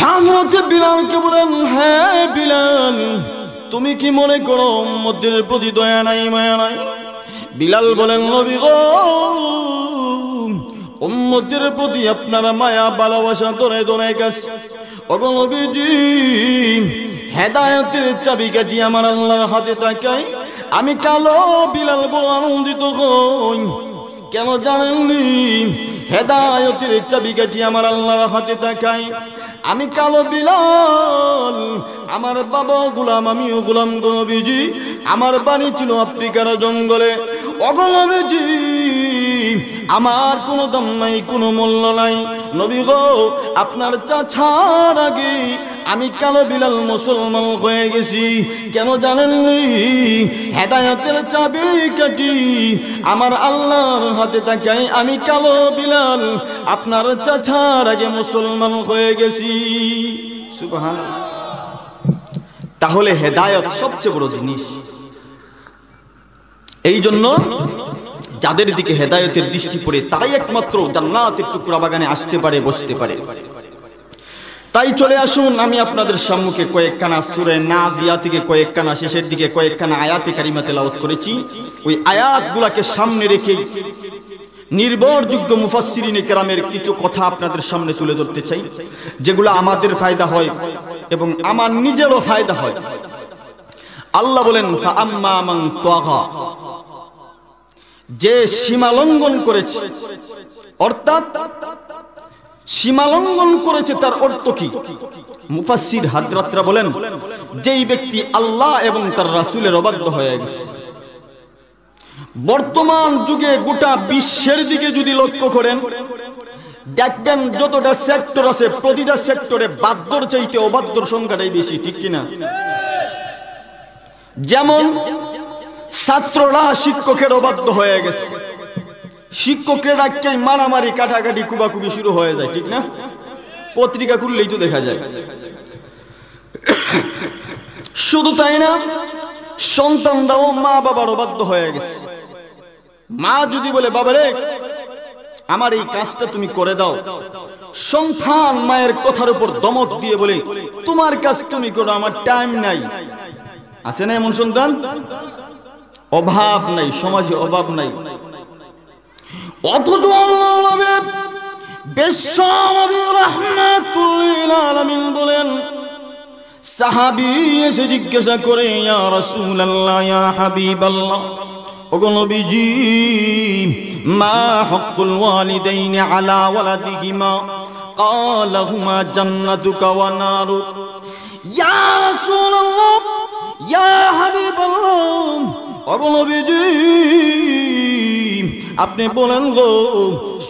হাজরতে বিলালকে বলেন হ্যাঁ বিলাল তুমি কি মনে করো উম্মতের প্রতি দয়া নাই মায়া নাই বিলাল বলেন নবী গো উম্মতের প্রতি আপনারা মায়া ভালোবাসা ধরে ধরে গেছে ওগো নবীজি হেদায়তের চাবিকাঠি আমার আল্লাহর হাতে তাকাই আমি কালো বিলাল বড় আনন্দিত হই কেন জানেন হেদায়তের চাবিকাঠি আমার আল্লাহর হাতে তাকাই আমি কালো বিলাল আমার বাবা গুলাম আমিও গুলাম গনবিজি আমার বাড়ি ছিল আফ্রিকার জঙ্গলে অগলবিজি আমার কোনো দাম নাই কোনো মূল্য নাই নবী গো আপনার চা আগে আমি কালো বিলাল মুসলমান হয়ে গেছি কেন জানেন হেদায়তের চাবি কাটি আমার আল্লাহর হাতে তাকাই আমি কালো বিলাল আপনার চাছার আগে মুসলমান হয়ে গেছি তাহলে হেদায়ত সবচেয়ে বড় জিনিস এই জন্য যাদের দিকে হেদায়তের দৃষ্টি পড়ে তারাই একমাত্র জান্নাতের টুকরা বাগানে আসতে পারে বসতে পারে তাই চলে আসুন আমি আপনাদের সম্মুখে কয়েকখানা সুরে নাজিয়া থেকে কয়েকখানা শেষের দিকে কয়েকখানা আয়াতে কারিমা তেলাওত করেছি ওই আয়াতগুলাকে সামনে রেখে নির্ভরযোগ্য মুফাসসিরিনে কেরামের কিছু কথা আপনাদের সামনে তুলে ধরতে চাই যেগুলো আমাদের ফায়দা হয় এবং আমার নিজেরও ফায়দা হয় আল্লাহ বলেন যে সীমা লঙ্ঘন করেছে অর্থাৎ সীমালঙ্ঘন করেছে তার অর্থ কি মুফাসির বলেন যেই ব্যক্তি আল্লাহ এবং তার রাসুলের অবাধ্য হয়ে গেছে বর্তমান যুগে গোটা বিশ্বের দিকে যদি লক্ষ্য করেন দেখবেন যতটা সেক্টর আছে প্রতিটা সেক্টরে বাদ্যর চাইতে অবাধ্যর সংখ্যাটাই বেশি ঠিক কিনা যেমন ছাত্ররা শিক্ষকের অবাধ্য হয়ে গেছে শিক্ষকের ডাক্তাই মারামারি কাটাকাটি কুবাকুবি শুরু হয়ে যায় ঠিক না পত্রিকা খুললেই তো দেখা যায় শুধু তাই না সন্তানরাও মা বাবার অবাধ্য হয়ে গেছে মা যদি বলে বাবা রে আমার এই কাজটা তুমি করে দাও সন্তান মায়ের কথার উপর দমক দিয়ে বলে তোমার কাজ তুমি করো আমার টাইম নাই আছে না এমন সন্তান অভাব নাই সমাজে অভাব নাই وادعو الله باب بالصواب رحمة للعالمين بولين صحابي سجك سكري يا رسول الله يا حبيب الله وقلبي جيم ما حق الوالدين على ولدهما قال هما جنتك ونار يا رسول الله يا حبيب الله আপনি বলেন গো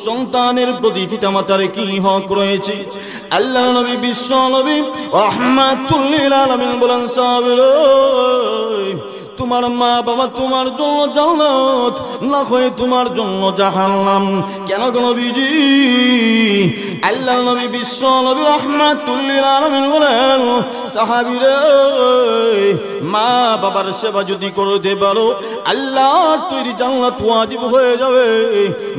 সন্তানের প্রতি মাতার কি হক রয়েছে আল্লাহ নবী বিশ্ব নবী রহমাতুল্লিল আলমিন বলেন সাহেব তোমার মা বাবা তোমার জন্য জান্নাত না হয় তোমার জন্য জাহান্নাম কেন কোন বিজি আল্লাহ নবী বিশ্ব নবী রহমাতুল্লিল আলামিন বলেন সাহাবীরা মা বাবার সেবা যদি করতে পারো আল্লাহর তৈরি জান্নাত ওয়াজিব হয়ে যাবে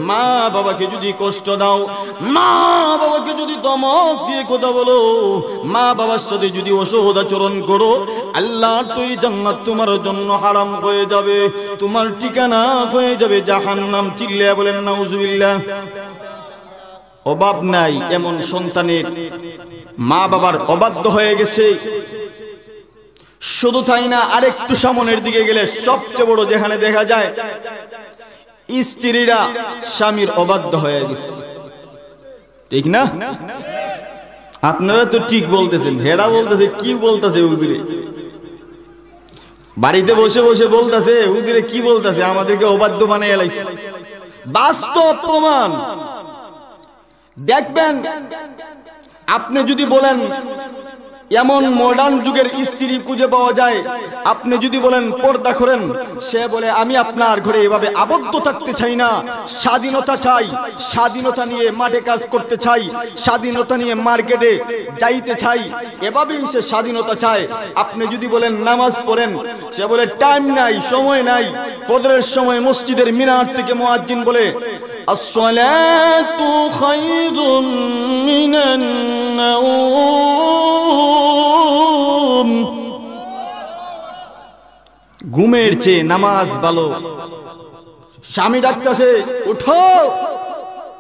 মা বাবাকে যদি কষ্ট দাও মা বাবাকে যদি দমক দিয়ে কথা বলো মা বাবার সাথে যদি অসহদাচরণ করো আল্লাহর তৈরি জান্নাত তোমার জন্য হারাম হয়ে যাবে তোমার ঠিকানা হয়ে যাবে জাহান্নাম চিল্লিয়া বলেন নাউজুবিল্লাহ অভাব নাই এমন সন্তানের মা বাবার অবাধ্য হয়ে গেছে শুধু তাই না আরেকটু সামনের দিকে গেলে সবচেয়ে বড় যেখানে দেখা যায় স্ত্রীরা স্বামীর অবাধ্য হয়ে গেছে ঠিক না আপনারা তো ঠিক বলতেছেন হেরা বলতেছে কি বলতেছে উগরে বাড়িতে বসে বসে বলতেছে উদিরে কি বলতেছে আমাদেরকে অবাধ্য বানিয়ে লাগছে বাস্তব প্রমাণ দেখবেন আপনি যদি বলেন এমন মডার্ন যুগের স্ত্রী খুঁজে পাওয়া যায় আপনি যদি বলেন পর্দা করেন সে বলে আমি আপনার ঘরে এভাবে আবদ্ধ থাকতে চাই না স্বাধীনতা চাই স্বাধীনতা নিয়ে মাঠে কাজ করতে চাই স্বাধীনতা নিয়ে মার্কেটে যাইতে চাই এভাবেই সে স্বাধীনতা চায় আপনি যদি বলেন নামাজ পড়েন সে বলে টাইম নাই সময় নাই পদরের সময় মসজিদের মিনার থেকে মোয়াজ্জিন বলে আসসালাতু খায়রুম মিনান ও ঘুমের চেয়ে নামাজ ভালো স্বামী ডাকতেছে উঠো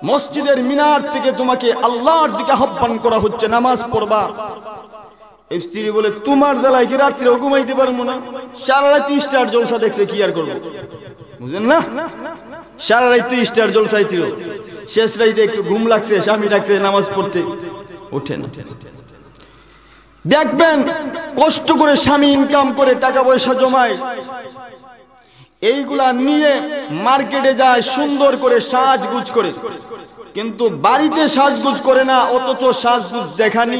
মসজিদের মিনার থেকে তোমাকে আল্লাহর দিকে আহ্বান করা হচ্ছে নামাজ পড়বা স্ত্রী বলে তোমার জেলায় কি রাত্রে ঘুমাইতে পারবো না সারা রাত স্টার জলসা দেখছে কি আর করবো বুঝলেন না সারা রাত স্টার জলসাই শেষ রাইতে একটু ঘুম লাগছে স্বামী ডাকছে নামাজ পড়তে ওঠেন ওঠেন দেখবেন কষ্ট করে স্বামী ইনকাম করে টাকা পয়সা জমায় এইগুলা নিয়ে মার্কেটে যায় সুন্দর করে সাজগুজ করে কিন্তু বাড়িতে সাজগুজ করে না অথচ সাজগুজ দেখানি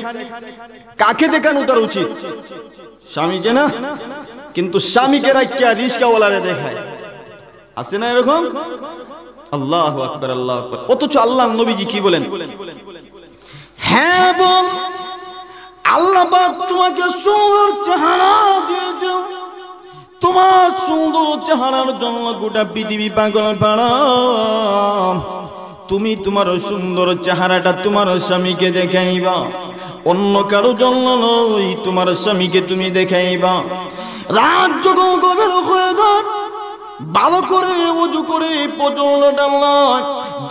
কাকে দেখানো তার উচিত স্বামীকে না কিন্তু স্বামীকে রাখিয়া রিস্কাওয়ালারে দেখায় আছে না এরকম আল্লাহ আকবর আল্লাহ অথচ আল্লাহ নবীজি কি বলেন হ্যাঁ বল আল্লাহ তোমাকে সুন্দর চেহারা তোমার সুন্দর চেহারার জন্য গোটা পৃথিবী পাগল পাড়া তুমি তোমার সুন্দর চেহারাটা তোমার স্বামীকে দেখাইবা অন্য কারো জন্য নয় তোমার স্বামীকে তুমি দেখাইবা রাত যখন গভীর হয়ে যায় ভালো করে উজু করে পচন্ড ডাল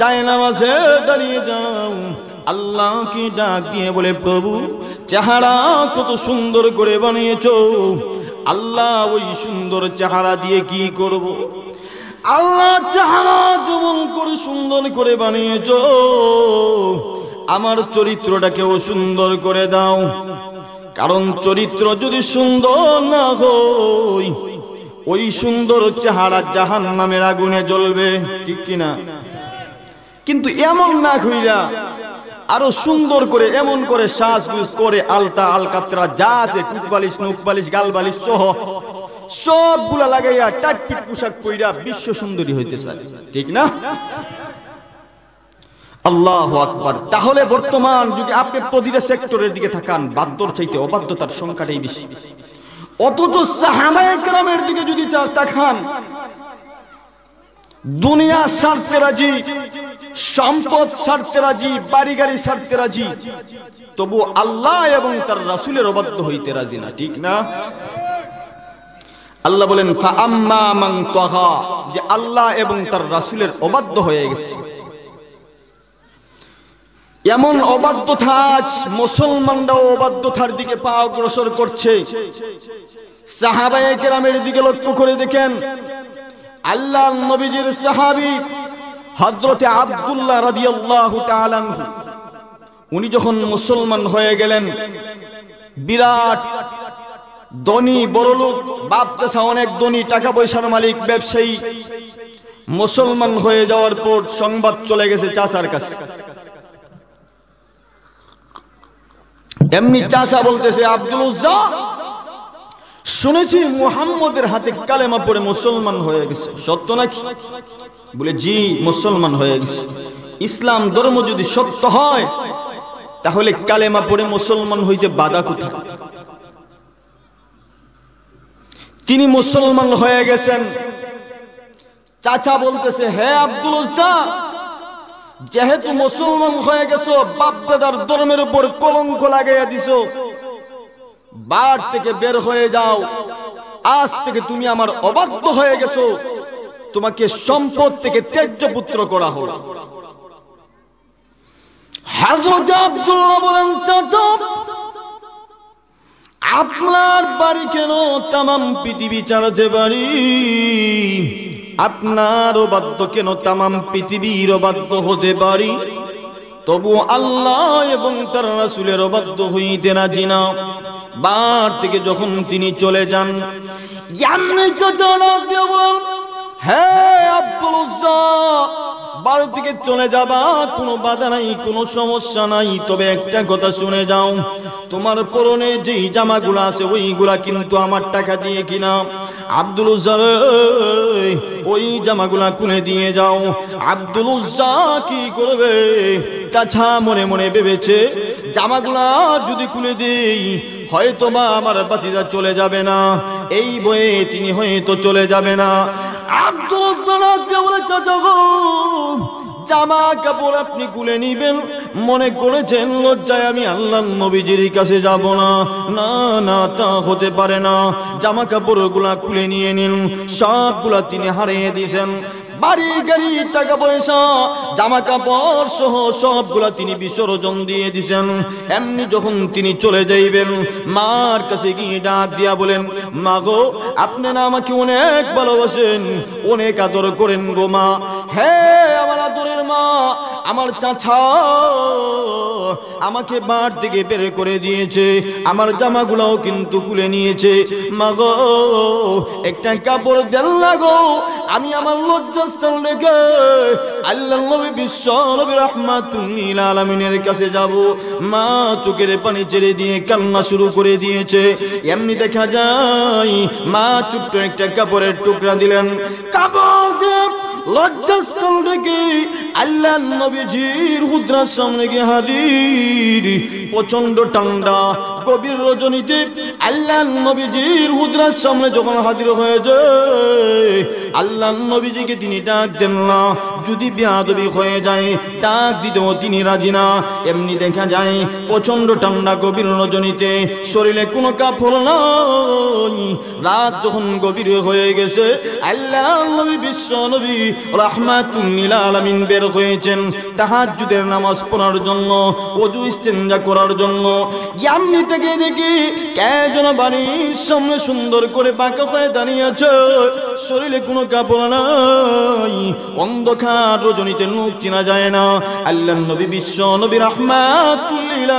যায় না মাসে দাঁড়িয়ে যাও আল্লাহকে ডাক দিয়ে বলে প্রভু চেহারা কত সুন্দর করে বানিয়েছ আল্লাহ ওই সুন্দর চেহারা দিয়ে কি করব। আল্লাহ চেহারা যেমন করে সুন্দর করে বানিয়েছ আমার চরিত্রটাকেও সুন্দর করে দাও কারণ চরিত্র যদি সুন্দর না হই ওই সুন্দর চেহারা জাহান নামের আগুনে জ্বলবে ঠিক কিনা কিন্তু এমন না খুঁজা আরো সুন্দর করে এমন করে সাজগুজ করে আলতা আলকাতরা যা আছে টুকবালিশ নুকবালিশ গালবালিশ সহ সবগুলা লাগাইয়া টাটপিট পোশাক পইরা বিশ্ব সুন্দরী হইতে চায় ঠিক না আল্লাহ আকবার তাহলে বর্তমান যদি আপনি প্রতিটা সেক্টরের দিকে থাকান বাধ্যর চাইতে অবাধ্যতার সংখ্যাটাই বেশি অথচ সাহাবায়ে কেরামের দিকে যদি তাকান দুনিয়া সারতে রাজি সম্পদ সারতে রাজি বাড়ি গাড়ি সারতে রাজি তবু আল্লাহ এবং তার রাসুলের অবাধ্য হইতে রাজি না ঠিক না আল্লাহ বলেন যে আল্লাহ এবং তার রাসুলের অবাধ্য হয়ে গেছে এমন অবাধ্য আজ মুসলমানরাও থার দিকে পা অগ্রসর করছে সাহাবায়ে কেরামের দিকে লক্ষ্য করে দেখেন আল্লাহ নবীজির সাহাবি হজরতে আবদুল্লাহ রাজি আল্লাহ উনি যখন মুসলমান হয়ে গেলেন বিরাট দনী বড়লোক বাপ চাষা অনেক দনী টাকা পয়সার মালিক ব্যবসায়ী মুসলমান হয়ে যাওয়ার পর সংবাদ চলে গেছে চাষার কাছে এমনি চাষা বলতেছে আব্দুল উজ্জা শুনেছি মুহাম্মদের হাতে কালেমা পড়ে মুসলমান হয়ে গেছে সত্য নাকি বলে জি মুসলমান হয়ে গেছে ইসলাম ধর্ম যদি সত্য হয় তাহলে কালেমা পড়ে মুসলমান হইতে বাধা কোথায় তিনি মুসলমান হয়ে গেছেন চাচা বলতেছে হে আব্দুল যেহেতু মুসলমান হয়ে গেছো বাপ দাদার ধর্মের উপর কলঙ্ক লাগাইয়া দিছো বাড় থেকে বের হয়ে যাও আজ থেকে তুমি আমার অবাধ্য হয়ে গেছো তোমাকে সম্পদ থেকে ত্যাজ্য পুত্র করা হলো হাজরত আব্দুল্লাহ আপনার বাড়ি কেন তামাম পৃথিবী চালাতে পারি আপনার অবাধ্য কেন তামাম পৃথিবীর অবাধ্য হতে পারি তবু আল্লাহ এবং তার রাসুলের অবাধ্য হইতে রাজি না বার থেকে যখন তিনি চলে যান হ্যাঁ আব্দুল বাড়ি থেকে চলে যাবা কোনো বাধা নাই কোনো সমস্যা নাই তবে একটা কথা শুনে যাও তোমার পরনে যেই জামাগুলো আছে ওইগুলা কিন্তু আমার টাকা দিয়ে কিনা আব্দুল ওই জামাগুলা খুলে দিয়ে যাও আব্দুল কি করবে চাছা মনে মনে ভেবেছে জামাগুলা যদি খুলে দিই হয়তো বা আমার বাতিজা চলে যাবে না এই বয়ে তিনি হয়তো চলে যাবে না আব্দুল চাচা জামা কাপড় আপনি কুলে নিবেন মনে করেছেন লজ্জায় আমি আল্লাহ নবীজির কাছে যাব না না না তা হতে পারে না জামা কাপড় গুলা খুলে নিয়ে নিন সবগুলা তিনি হারিয়ে দিয়েছেন বাড়ি গাড়ি টাকা পয়সা জামা কাপড় সহ সবগুলা তিনি বিসর্জন দিয়ে দিছেন এমনি যখন তিনি চলে যাইবেন মার কাছে গিয়ে ডাক দিয়া বলেন মা গো আপনারা আমাকে অনেক ভালোবাসেন অনেক আদর করেন গো মা হ্যাঁ আমার আদরের মা আমার চাচা আমাকে বাড় থেকে বের করে দিয়েছে আমার জামাগুলাও কিন্তু খুলে নিয়েছে মা গো একটা কাপড় দেন গো আমি আমার লজ্জাস্থান রেখে আল্লাহ নবী বিশ্ব নবী রহমাতুল আলামিনের কাছে যাব মা চোখের পানি ছেড়ে দিয়ে কান্না শুরু করে দিয়েছে এমনি দেখা যায় মা চুপটো একটা কাপড়ের টুকরা দিলেন কাপড় লজ্জাস্থল থেকে আল্লাহ নবীজির হুদ্রার সামনে হাদির প্রচন্ড টান্ডা কবির রজনীতে আল্লাহ নবীজির হুদরার সামনে যখন হাজির হয়ে যায় আল্লাহ নবীজিকে তিনি ডাক দেন না যদি বেহাদবি হয়ে যায় ডাক দিতেও তিনি রাজি না এমনি দেখা যায় প্রচন্ড ঠান্ডা গভীর রজনীতে শরীরে কোনো কাপড় নাই রাত যখন গভীর হয়ে গেছে আল্লাহ নবী বিশ্ব নবী রাহমাতুল আলমিন বের হয়েছেন তাহাজ্জুদের নামাজ পড়ার জন্য অজু ইস্তেঞ্জা করার জন্য ইয়ামনি তাকিয়ে দেখি কে যেন বাড়ির সামনে সুন্দর করে পাকা হয়ে দাঁড়িয়ে আছে শরীরে কোনো কাপড় নাই অন্ধকার রজনীতে নুক চেনা যায় না আল্লাহ নবী বিশ্ব নবী রহমাতুল্লিল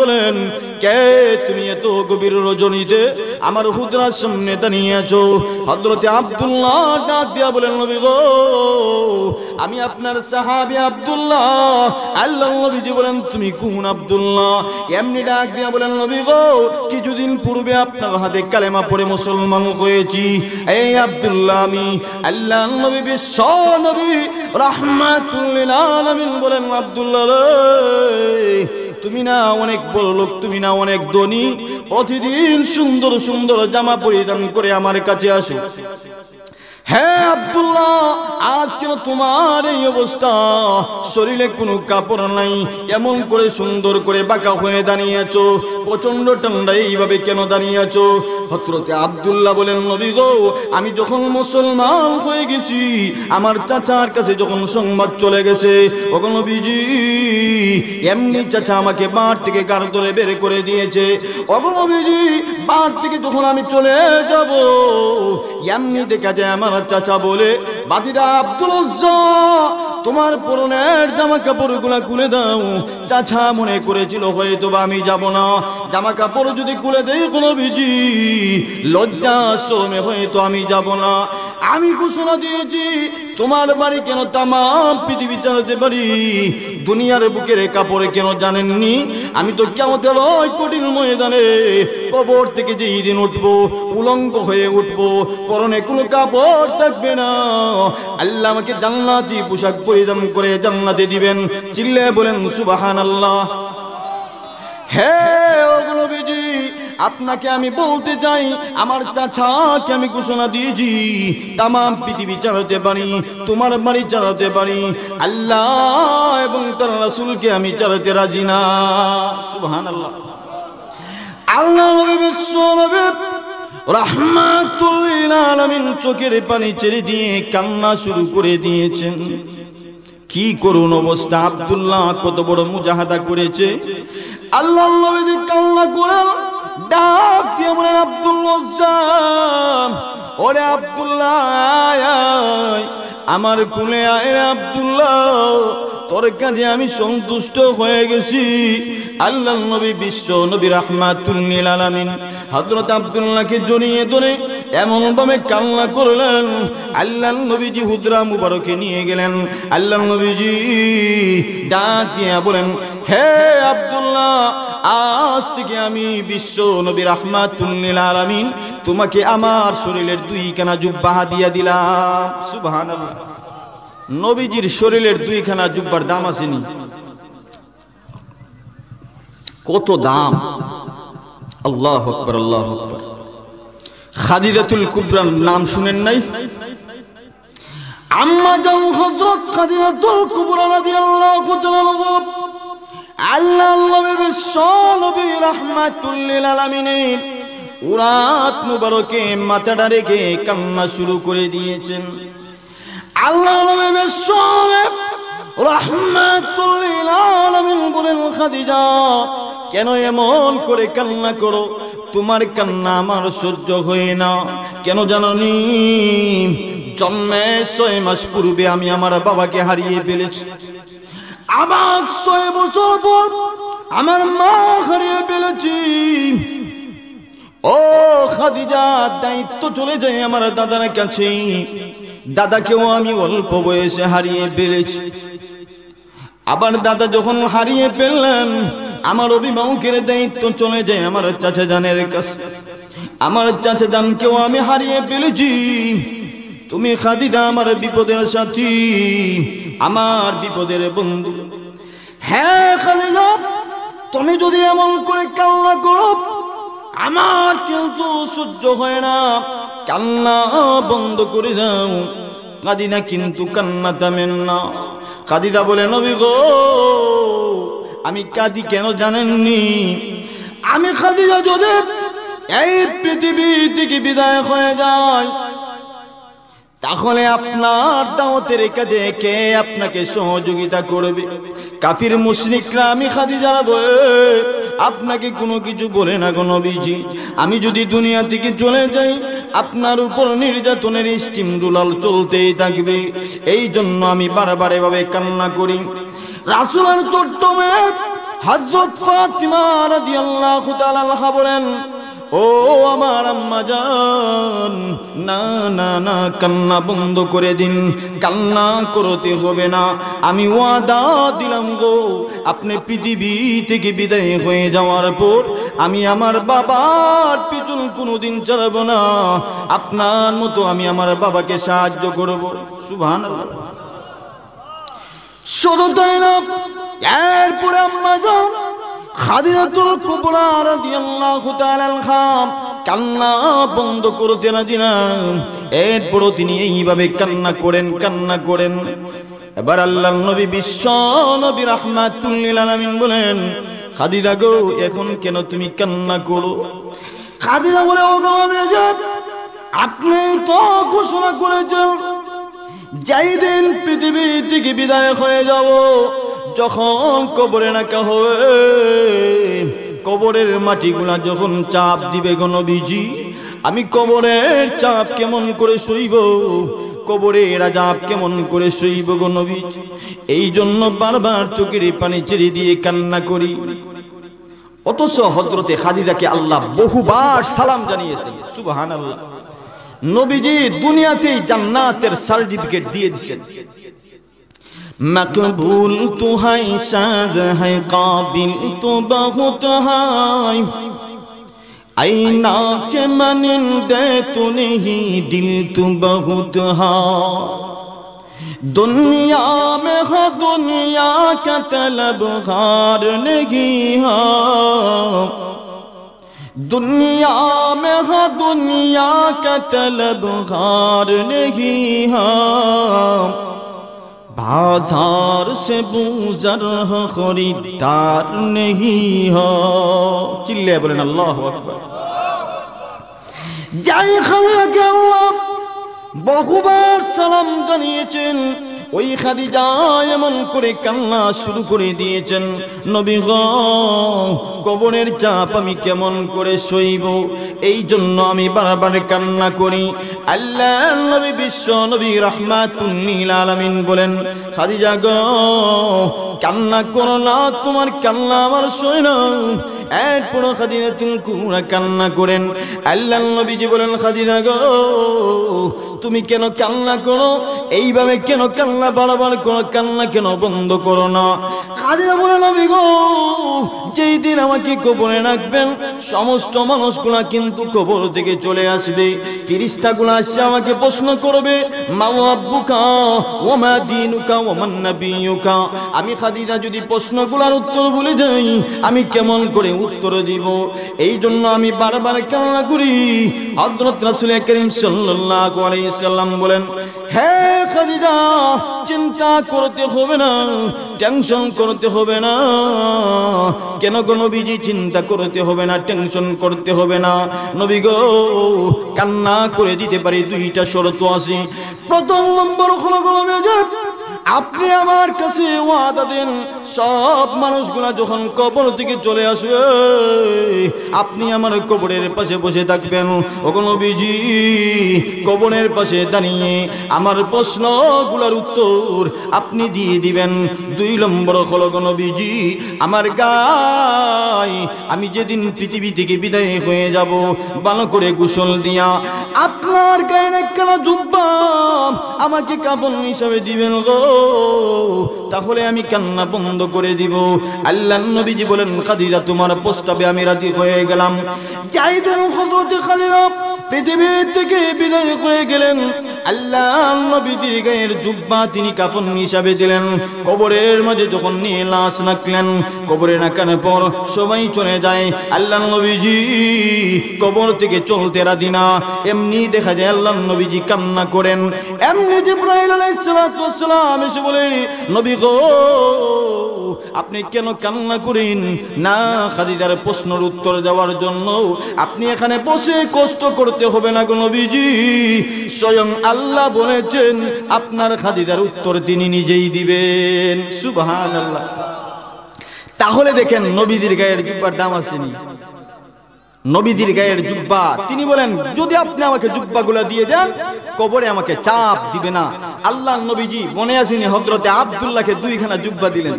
বলেন কে তুমি এত গভীর রজনীতে আমার হুদরার সামনে দাঁড়িয়ে আছো হজরতে আবদুল্লাহ ডাক দিয়া বলেন নবী গো আমি আপনার সাহাবি আব্দুল্লাহ আল্লাহ নবীজি বলেন তুমি কোন আবদুল্লাহ এমনি ডাক দিয়া বলেন নবী গো কিছুদিন পূর্বে আপনার হাতে কালেমা পড়ে মুসলমান হয়েছি এই আব্দুল্লাহ আমি আল্লাহ নবী বিশ্ব নবী রাহমাতুল আলামিন বলেন আবদুল্লাহ তুমি না অনেক বড় লোক তুমি না অনেক ধনী প্রতিদিন সুন্দর সুন্দর জামা পরিধান করে আমার কাছে আসো হ্যাঁ আব্দুল্লাহ আজ কেন তোমার এই অবস্থা শরীরে কোনো কাপড় নাই এমন করে সুন্দর করে বাঁকা হয়ে দাঁড়িয়েছো প্রচন্ড ঠান্ডা এইভাবে কেন দাঁড়িয়েছো হতরতে আবদুল্লাহ বলেন নবী গো আমি যখন মুসলমান হয়ে গেছি আমার চাচার কাছে যখন সংবাদ চলে গেছে তখন নবীজি এমনি চাচা আমাকে বাড় থেকে গার ধরে বের করে দিয়েছে ওগো বাড় থেকে যখন আমি চলে যাব এমনি দেখা যায় আমার আমার চাচা বলে বাদিরা আব্দুল তোমার পরনের জামা কাপড় গুলা খুলে দাও চাচা মনে করেছিল হয়তো বা আমি যাব না জামা কাপড় যদি খুলে দেই কোনো ভিজি লজ্জা শ্রমে হয়তো আমি যাব না আমি ঘোষণা দিয়েছি তোমার বাড়ি কেন তামাম পৃথিবী জানাতে পারি দুনিয়ার বুকের কাপড়ে কেন জানেননি আমি তো কেমন কঠিন ময়দানে কবর থেকে যে দিন উঠবো উলঙ্গ হয়ে উঠবো করণে কোনো কাপড় থাকবে না আল্লাহ আমাকে জান্নাতি পোশাক পরিধান করে জান্নাতে দিবেন চিল্লে বলেন সুবাহান আল্লাহ হে অগ্রবিজী আপনাকে আমি বলতে চাই আমার চাচাকে আমি ঘোষণা দিয়েছি তাম পৃথিবী চালাতে পারি তোমার বাড়ি চালাতে পারি আল্লাহ এবং তার রাসুলকে আমি চালাতে রাজি না সুহান আল্লাহ আল্লাহ রহমাতুল আলমিন চোখের পানি ছেড়ে দিয়ে কান্না শুরু করে দিয়েছেন কি করুন অবস্থা আবদুল্লাহ কত বড় মুজাহাদা করেছে আল্লাহ কান্না করেন ডাক দিয়ে বলেন আব্দুল ওরে আব্দুল্লাহ আমার কুলে আয় আব্দুল্লাহ তোর কাজে আমি সন্তুষ্ট হয়ে গেছি আল্লাহ নবী বিশ্ব নবী রাহমাতুল্লিল আলামিন হজরত আবদুল্লাহকে জড়িয়ে ধরে এমন ভাবে কান্না করলেন আল্লাহ নবীজি হুদরা মুবারকে নিয়ে গেলেন আল্লাহ নবীজি ডাকিয়া বলেন হে আবদুল্লাহ আজ থেকে আমি বিশ্ব নবী রাহমাতুল্লিল আলামিন তোমাকে আমার শরীরের দুই কেনা জুব্বাহা দিয়া দিলাম সুবাহ নবীজির শরীরের দুইখানা জুব্বার দাম আসেনি কত দাম আল্লাহ আকবর আল্লাহ আকবর খাদিজাতুল কুবরার নাম শুনেন নাই আম্মা যাও হযরত খাদিজাতুল কুবরা রাদিয়াল্লাহু তাআলা আল্লাহ নবী সলবি রাহমাতুল লিল আলামিন উরাত মুবারকে মাথাটা রেখে কান্না শুরু করে দিয়েছেন আল্লাহ বলেন খাদিজা কেন এমন করে কান্না করো তোমার কান্না আমার সহ্য হয় না কেন জানি জন্মের ছয় মাস পূর্বে আমি আমার বাবাকে হারিয়ে ফেলেছি আবার ছয় বছর পর আমার মা হারিয়ে ফেলেছি ও খাদিজা দায়িত্ব চলে যায় আমার দাদার কাছে দাদাকেও আমি অল্প বয়সে হারিয়ে ফেলেছি আবার দাদা যখন হারিয়ে ফেললাম আমার অভিভাবকের দায়িত্ব চলে যায় আমার চাচা জানের কাছে আমার চাচা জানকেও আমি হারিয়ে ফেলেছি তুমি খাদিদা আমার বিপদের সাথী আমার বিপদের বন্ধু হ্যাঁ খাদিদা তুমি যদি এমন করে কান্না করো আমার কিন্তু সহ্য হয় না কান্না বন্ধ করে দাও কাদিনা কিন্তু কান্না থামেন না কাদিদা বলে নবী গো আমি কাদি কেন জানেননি আমি কাদিদা যদি এই পৃথিবী থেকে বিদায় হয়ে যায় তাহলে আপনার দাওয়াতের কাজে কে আপনাকে সহযোগিতা করবে কাফির মুশরিকরা আমি খাদি জানাবো আপনাকে কোনো কিছু বলে না কোনো বিজি আমি যদি দুনিয়া থেকে চলে যাই আপনার উপর নির্যাতনের স্টিম দুলাল চলতেই থাকবে এই জন্য আমি বারবার এভাবে কান্না করি রাসুলের চট্টমে হজরত ফাতিমা রাদিয়াল্লাহু তাআলা বলেন ও আমার আম্মা যান না না না কান্না বন্ধ করে দিন কান্না করতে হবে না আমি ওয়াদা দিলাম গো আপনি পৃথিবী থেকে বিদায় হয়ে যাওয়ার পর আমি আমার বাবার পিছন কোনোদিন চালাব না আপনার মতো আমি আমার বাবাকে সাহায্য করব সুভান শুধু তাই না এরপরে আম্মা যান খাদিজাতুল কুবরা রাদিয়াল্লাহু তাআলা কান্না বন্ধ করতে না দিলাম এরপর তিনি এইভাবে কান্না করেন কান্না করেন এবার আল্লাহ নবী বিশ্ব নবী রাহমাতুল্লিল আলামিন বলেন খাদিজা গো এখন কেন তুমি কান্না করো খাদিজা বলে ও গো আপনি তো ঘোষণা করেছেন যাই দিন পৃথিবী থেকে বিদায় হয়ে যাব যখন কবরে নাকা হবে কবরের মাটিগুলা যখন চাপ দিবে গণ বিজি আমি কবরের চাপ কেমন করে সইব কবরের আজাব কেমন করে সইব গো এই জন্য বারবার চোখের পানি ছেড়ে দিয়ে কান্না করি অথচ হজরতে খাদিজাকে আল্লাহ বহুবার সালাম জানিয়েছেন সুবাহান আল্লাহ নবীজি দুনিয়াতেই জান্নাতের সার্টিফিকেট দিয়ে দিয়েছেন مقبول تو ہے سد ہے قابل تو بہت ہے منندے تو نہیں دل تو بہت تہت دنیا میں ہے دنیا کا طلب غار نہیں ہا دنیا میں ہے دنیا کا طلب غار نہیں ہا বাজার সে বুজার খরিদার নেই চিল্লে না আল্লাহ যাই খালা কেউ বহুবার সালাম জানিয়েছেন ওই খাদিজা এমন করে কান্না শুরু করে দিয়েছেন নবী গ কবরের চাপ আমি কেমন করে সইব এই জন্য আমি বারবার কান্না করি আল্লাহ নবী বিশ্ব নবী রহমাত বলেন খাদিজা গ কান্না করো না তোমার কান্না আমার শোয় না এক পুরো খাদিজা তিনি কুমড়া কান্না করেন আল্লাহ নবীজি বলেন খাদিজা গো তুমি কেন কান্না করো এইভাবে কেন কান্না বাড়াবার কোনো কান্না কেন বন্ধ করো না খাদিজা বলে আমি গো যেই দিন আমাকে কবরে রাখবেন সমস্ত মানুষগুলা কিন্তু কবর থেকে চলে আসবে ফিরিস্তাগুলা আসছে আমাকে প্রশ্ন করবে মা ও আব্বুকা ওমা দিনুকা ওমান নবীকা আমি খাদিজা যদি প্রশ্নগুলার উত্তর বলে যাই আমি কেমন করে উত্তর দিব এই জন্য আমি বারবার কামনা করি হযরত রাসূল করিম সাল্লাল্লাহু আলাইহি সাল্লাম বলেন হে খাদিজা চিন্তা করতে হবে না টেনশন করতে হবে না কেন গো নবীজি চিন্তা করতে হবে না টেনশন করতে হবে না নবী গো কান্না করে দিতে পারি দুইটা শরত আছে প্রথম নম্বর হলো গো আপনি আমার কাছে ওয়াদা দিন সব মানুষগুলা যখন কবর থেকে চলে আসবে আপনি আমার কবরের পাশে বসে থাকবেন ওগুলো বিজি কবরের পাশে দাঁড়িয়ে আমার প্রশ্নগুলোর উত্তর আপনি দিয়ে দিবেন দুই নম্বর হল বিজি আমার গায় আমি যেদিন পৃথিবী থেকে বিদায় হয়ে যাব ভালো করে গোসল দিয়া আপনার গায়ে কেন জুব্বা আমাকে কাপড় হিসাবে দিবেন গো তাহলে আমি কান্না বন্ধ করে দিব আল্লাহ নবীজি বলেন খাদিজা তোমার প্রস্তাবে আমি রাজি হয়ে গেলাম যাই হজরত খাদিজা পৃথিবী থেকে বিদায় হয়ে গেলেন আল্লাহ নবীদের গায়ের জুব্বা তিনি কাফন হিসাবে দিলেন কবরের মাঝে যখন নিয়ে লাশ রাখলেন কবরে রাখার পর সবাই চলে যায় আল্লাহ নবীজি কবর থেকে চলতে রাজি না এমনি দেখা যায় আল্লাহ নবীজি কান্না করেন এমনি যে ইব্রাহিম ইসলাম সালাম এসে বলে নবী গো আপনি কেন কান্না করেন না খাদিজার প্রশ্নের উত্তর দেওয়ার জন্য আপনি এখানে বসে কষ্ট করতে হবে না কোনো বিজি স্বয়ং আল্লাহ বলেছেন আপনার খাদিজার উত্তর তিনি নিজেই দিবেন সুবাহান আল্লাহ তাহলে দেখেন নবীজির গায়ের জুব্বার দাম আসেনি নবীজির গায়ের জুব্বা তিনি বলেন যদি আপনি আমাকে জুব্বা জুব্বাগুলো দিয়ে দেন কবরে আমাকে চাপ দিবে না আল্লাহ নবীজি মনে আসেনি হজরতে আবদুল্লাহকে দুইখানা জুব্বা দিলেন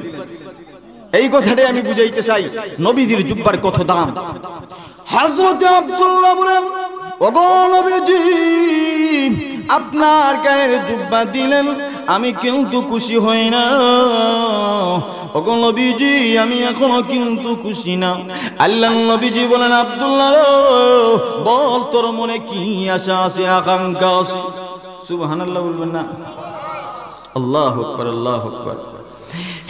এই কথাটাই আমি বুঝাইতে চাই নবীদের জুব্বার কত দাম হজরত আব্দুল্লাহ বলেন নবীজি আপনার গায়ের জুব্বা দিলেন আমি কিন্তু খুশি হই না ওগো নবীজি আমি এখনো কিন্তু খুশি না আল্লাহ নবীজি বলেন আব্দুল্লাহ বল তোর মনে কি আশা আছে আকাঙ্ক্ষা আছে সুবহানাল্লাহ বলবেন না আল্লাহ আকবার আল্লাহ আকবার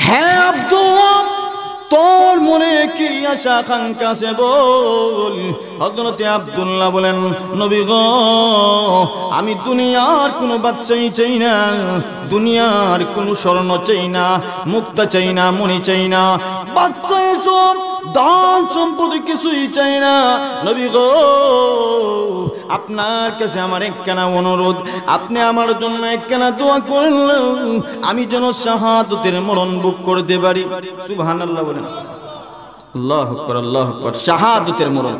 হ্যাঁ আব্দুল্লাহ তোর মনে কি আশা আকাঙ্ক্ষা সে বল হজরতে আব্দুল্লাহ বলেন নবী গ আমি দুনিয়ার কোনো বাচ্চাই চাই না দুনিয়ার কোনো স্বর্ণ চাই না মুক্তা চাই না মনি চাই না বাচ্চাই এসব দান সম্পদ কিছুই চাই না নবী গো আপনার কাছে আমার একখানা অনুরোধ আপনি আমার জন্য একখানা দোয়া করলেন আমি যেন শাহাদতের মরণ বুক করতে পারি সুবহানাল্লাহ বলেন আল্লাহ আকবার আল্লাহ আকবার শাহাদতের মরণ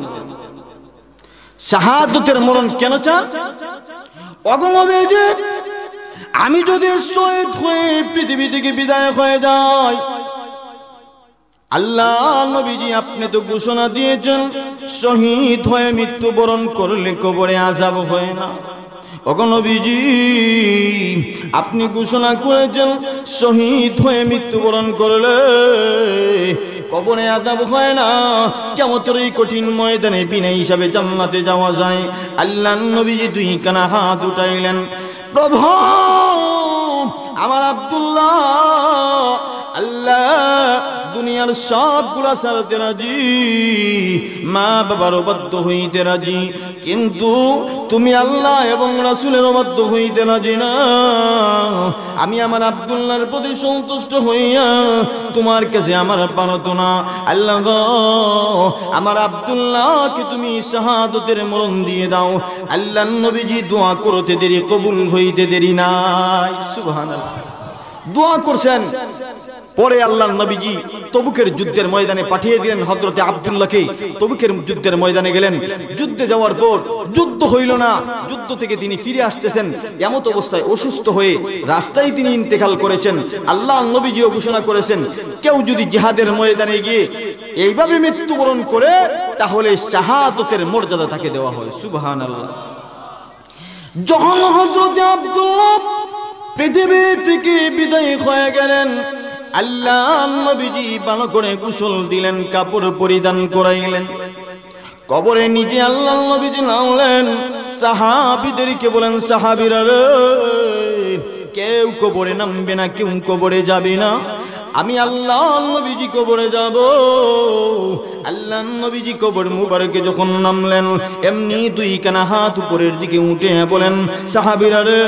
শাহাদতের মরণ কেন চান অগমবে যে আমি যদি শহীদ হয়ে পৃথিবী থেকে বিদায় হয়ে যাই আল্লাহ নবীজি আপনি তো ঘোষণা দিয়েছেন শহীদ হয়ে মৃত্যুবরণ করলে কবরে আজাব হয় না অগনবীজি আপনি ঘোষণা করেছেন শহীদ হয়ে মৃত্যুবরণ করলে কবরে আজাব হয় না কেমতর এই কঠিন ময়দানে বিনা হিসাবে জান্নাতে যাওয়া যায় আল্লাহ নবীজি দুই কানা হাত উঠাইলেন প্রভা আমার আবদুল্লাহ আল্লাহ দুনিয়ার গুলা সারতে রাজি মা বাবার অবাধ্য হইতে রাজি কিন্তু তুমি আল্লাহ এবং রাসুলের অবাধ্য হইতে রাজি না আমি আমার আবদুল্লার প্রতি সন্তুষ্ট হইয়া তোমার কাছে আমার প্রার্থনা আল্লাহ আমার আবদুল্লাহকে তুমি শাহাদতের মরণ দিয়ে দাও আল্লাহ নবীজি দোয়া করতে দেরি কবুল হইতে দেরি নাই সুবহানাল্লাহ দোয়া করছেন পরে আল্লাহ নবীজি তবুকের যুদ্ধের ময়দানে পাঠিয়ে দিলেন হজরতে আবদুল্লাহকে তবুকের যুদ্ধের ময়দানে গেলেন যুদ্ধে যাওয়ার পর যুদ্ধ হইল না যুদ্ধ থেকে তিনি ফিরে আসতেছেন এমত অবস্থায় অসুস্থ হয়ে রাস্তায় তিনি ইন্তেকাল করেছেন আল্লাহ নবীজিও ঘোষণা করেছেন কেউ যদি জেহাদের ময়দানে গিয়ে এইভাবে মৃত্যুবরণ করে তাহলে শাহাদতের মর্যাদা তাকে দেওয়া হয় সুবহান আল্লাহ যখন হজরতে আব্দুল্লাহ পৃথিবী থেকে বিদায় হয়ে গেলেন আল্লাহ নবীজি ভালো করে কুশল দিলেন কাপড় পরিধান করাইলেন কবরে নিজে আল্লাহ নবীজি নামলেন সাহাবিদেরকে বলেন সাহাবিরা রে কেউ কবরে নামবে না কেউ কবরে যাবে না আমি আল্লাহ নবীজি কবরে যাব আল্লাহ নবীজি কবর মুবারকে যখন নামলেন এমনি দুই কানা হাত উপরের দিকে উঠে বলেন সাহাবিরা রে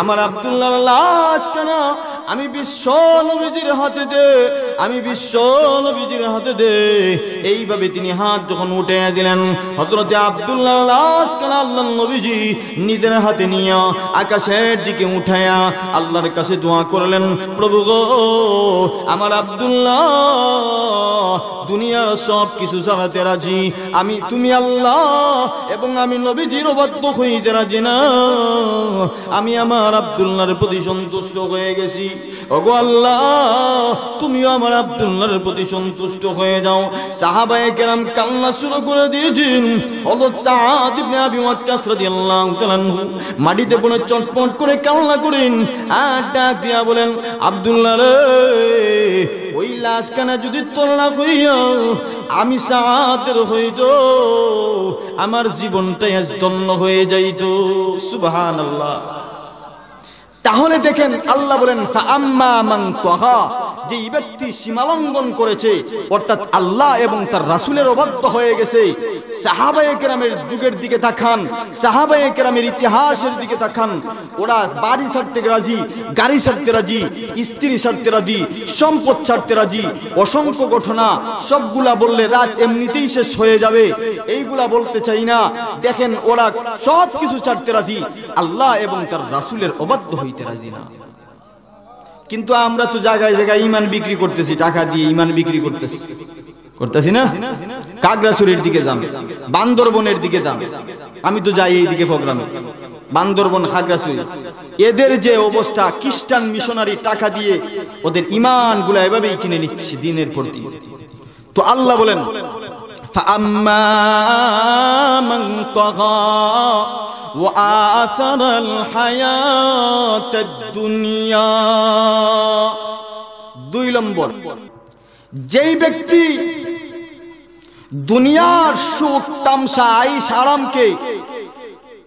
আমার আব্দুল্লাহ লাশ কেনা আমি বিশ্ব নবীজির হাতে দে আমি বিশ্ব নবীজির হাতে দে এইভাবে তিনি হাত যখন উঠে দিলেন হজরতে আব্দুল্লাহ আল্লাহ নবীজি নিজের হাতে নিয়ে আকাশের দিকে উঠায়া আল্লাহর কাছে দোয়া করলেন প্রভু গো আমার আব্দুল্লাহ দুনিয়ার সব কিছু ছাড়াতে রাজি আমি তুমি আল্লাহ এবং আমি নবীজির অবাধ্য হইতে রাজি না আমি আমার আব্দুল্লাহর প্রতি সন্তুষ্ট হয়ে গেছি ওগো আল্লাহ তুমিও আমার আব্দুল্লাহর প্রতি সন্তুষ্ট হয়ে যাও সাহাবায়ে কেরাম কান্না শুরু করে দিয়েছেন ওগো চাঁদ আবি ওয়াক্কাস রাদিয়াল্লাহু তাআলা মাটিতে পড়ে চটপট করে কান্না করেন আর দিয়া বলেন আব্দুল্লাহ রে ওই লাশখানা যদি তোলা হইয়া আমি সাহাতের হইত আমার জীবনটাই স্তন্ন তন্ন হয়ে যাইত আল্লাহ তাহলে দেখেন আল্লাহ বলেন যেই ব্যক্তি সীমালঙ্ঘন করেছে অর্থাৎ আল্লাহ এবং তার রাসুলের অবাধ্য হয়ে গেছে সাহাবায়ে কেরামের যুগের দিকে তাকান সাহাবায়ে কেরামের ইতিহাসের দিকে তাকান ওরা বাড়ি ছাড়তে রাজি গাড়ি ছাড়তে রাজি স্ত্রী ছাড়তে রাজি সম্পদ ছাড়তে রাজি অসংখ্য ঘটনা সবগুলা বললে রাত এমনিতেই শেষ হয়ে যাবে এইগুলা বলতে চাই না দেখেন ওরা সব কিছু ছাড়তে রাজি আল্লাহ এবং তার রাসুলের অবাধ্য হইতে রাজি না কিন্তু আমরা তো জায়গায় জায়গায় ইমান বিক্রি করতেছি টাকা দিয়ে ইমান বিক্রি করতেছি করতেছি না কাগড়াছড়ির দিকে যান বান্দরবনের দিকে যান আমি তো যাই এই দিকে প্রোগ্রামে বান্দরবন খাগড়াছুরি এদের যে অবস্থা খ্রিস্টান মিশনারি টাকা দিয়ে ওদের গুলা এভাবেই কিনে নিচ্ছে দিনের প্রতি তো আল্লাহ বলেন فأما من وآثر الحياة الدنيا দুই নম্বর যেই ব্যক্তি দুনিয়ার সুখ তামসা আইস আরামকে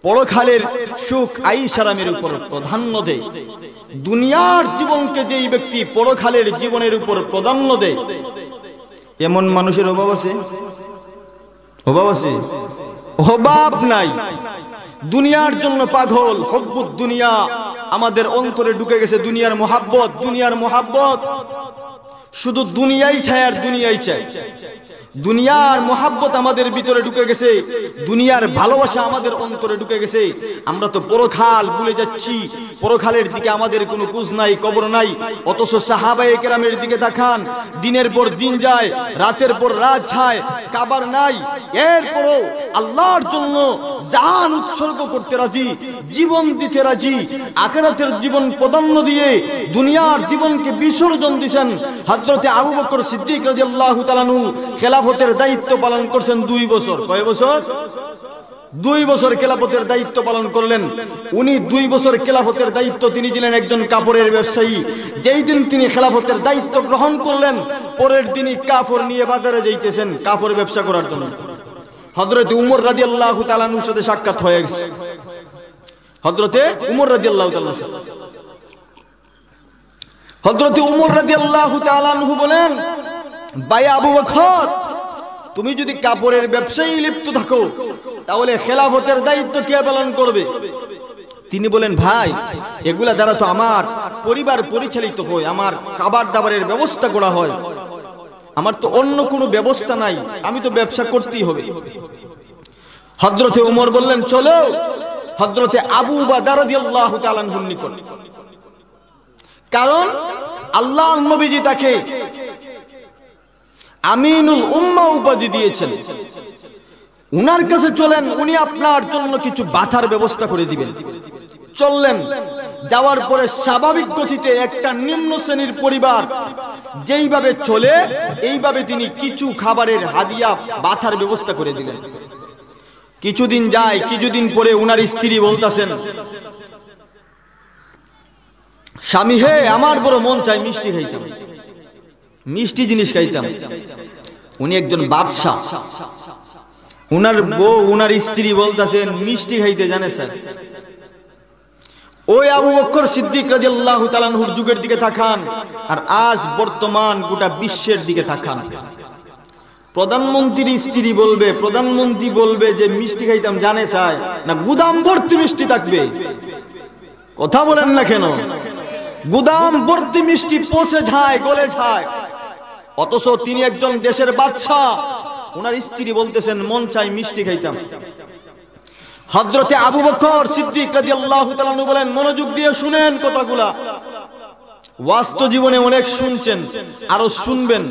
পরখালের সুখ আইস আরামের উপর প্রাধান্য দেয় দুনিয়ার জীবনকে যেই ব্যক্তি পরখালের জীবনের উপর প্রাধান্য দেয় এমন মানুষের অভাব আছে অভাব আছে অভাব নাই দুনিয়ার জন্য পাগল হকবুত দুনিয়া আমাদের অন্তরে ঢুকে গেছে দুনিয়ার মোহাব্বত দুনিয়ার মোহাব্বত শুধু দুনিয়াই চায় আর দুনিয়াই চায় দুনিয়ার মোহাব্বত আমাদের ভিতরে ঢুকে গেছে দুনিয়ার ভালোবাসা আমাদের অন্তরে ঢুকে গেছে আমরা তো পরখাল ভুলে যাচ্ছি পরখালের দিকে আমাদের কোনো কুজ নাই কবর নাই অথচ সাহাবায়ে কেরামের দিকে দেখান দিনের পর দিন যায় রাতের পর রাত যায় কাবার নাই এরপরও আল্লাহর জন্য জান উৎসর্গ করতে রাজি জীবন দিতে রাজি আখেরাতের জীবন প্রাধান্য দিয়ে দুনিয়ার জীবনকে বিসর্জন দিয়েছেন হজরতে আবু বকর সিদ্দিক রাজি আল্লাহ তালানু খেলাফতের দায়িত্ব পালন করছেন দুই বছর কয় বছর দুই বছর খেলাফতের দায়িত্ব পালন করলেন উনি দুই বছর খেলাফতের দায়িত্ব তিনি ছিলেন একজন কাপড়ের ব্যবসায়ী যেই দিন তিনি খেলাফতের দায়িত্ব গ্রহণ করলেন পরের দিনই কাপড় নিয়ে বাজারে যাইতেছেন কাপড় ব্যবসা করার জন্য হজরত উমর রাজি আল্লাহ তালানুর সাথে সাক্ষাৎ হয়ে গেছে হজরতে উমর রাজি আল্লাহ সাথে হজরত উমর রাজি আল্লাহ তালু বলেন বাই আবু বখর তুমি যদি কাপড়ের ব্যবসায়ী লিপ্ত থাকো তাহলে খেলাফতের দায়িত্ব কে পালন করবে তিনি বলেন ভাই এগুলা দ্বারা তো আমার পরিবার পরিচালিত হয় আমার খাবার দাবারের ব্যবস্থা করা হয় আমার তো অন্য কোনো ব্যবস্থা নাই আমি তো ব্যবসা করতেই হবে হজরতে উমর বললেন চলো হজরতে আবু বা দারদি আল্লাহ তালান নিকট কারণ আল্লাহ নবীজি তাকে আমিনুল উম্মা উপাধি দিয়েছেন উনার কাছে চলেন উনি আপনার জন্য কিছু বাথার ব্যবস্থা করে দিবেন চললেন যাওয়ার পরে স্বাভাবিক গতিতে একটা নিম্ন শ্রেণীর পরিবার যেইভাবে চলে এইভাবে তিনি কিছু খাবারের হাদিয়া বাথার ব্যবস্থা করে দিলেন কিছুদিন যায় কিছুদিন পরে উনার স্ত্রী বলতাছেন স্বামী হে আমার বড় মন চাই মিষ্টি খাইতাম মিষ্টি জিনিস খাইতাম উনি একজন বাদশাহ উনার বউ উনার স্ত্রী বলতেছেন মিষ্টি খাইতে জানে স্যার ওই আবু বক্কর সিদ্দিক রাজিয়াল্লাহু তাআলার যুগের দিকে তাকান আর আজ বর্তমান গোটা বিশ্বের দিকে তাকান প্রধানমন্ত্রীর স্ত্রী বলবে প্রধানমন্ত্রী বলবে যে মিষ্টি খাইতাম জানে চায় না গুদাম ভর্তি মিষ্টি থাকবে কথা বলেন না কেন গুদাম ভর্তি মিষ্টি পচে যায় গলে যায় অথচ তিনি একজন দেশের বাচ্চা ওনার স্ত্রী বলতেছেন মন চাই মিষ্টি খাইতাম হজরতে আবু বকর সিদ্দিক রাদিয়াল্লাহু তাআলা বলেন মনোযোগ দিয়ে শুনেন কথাগুলা বাস্তব জীবনে অনেক শুনছেন আরো শুনবেন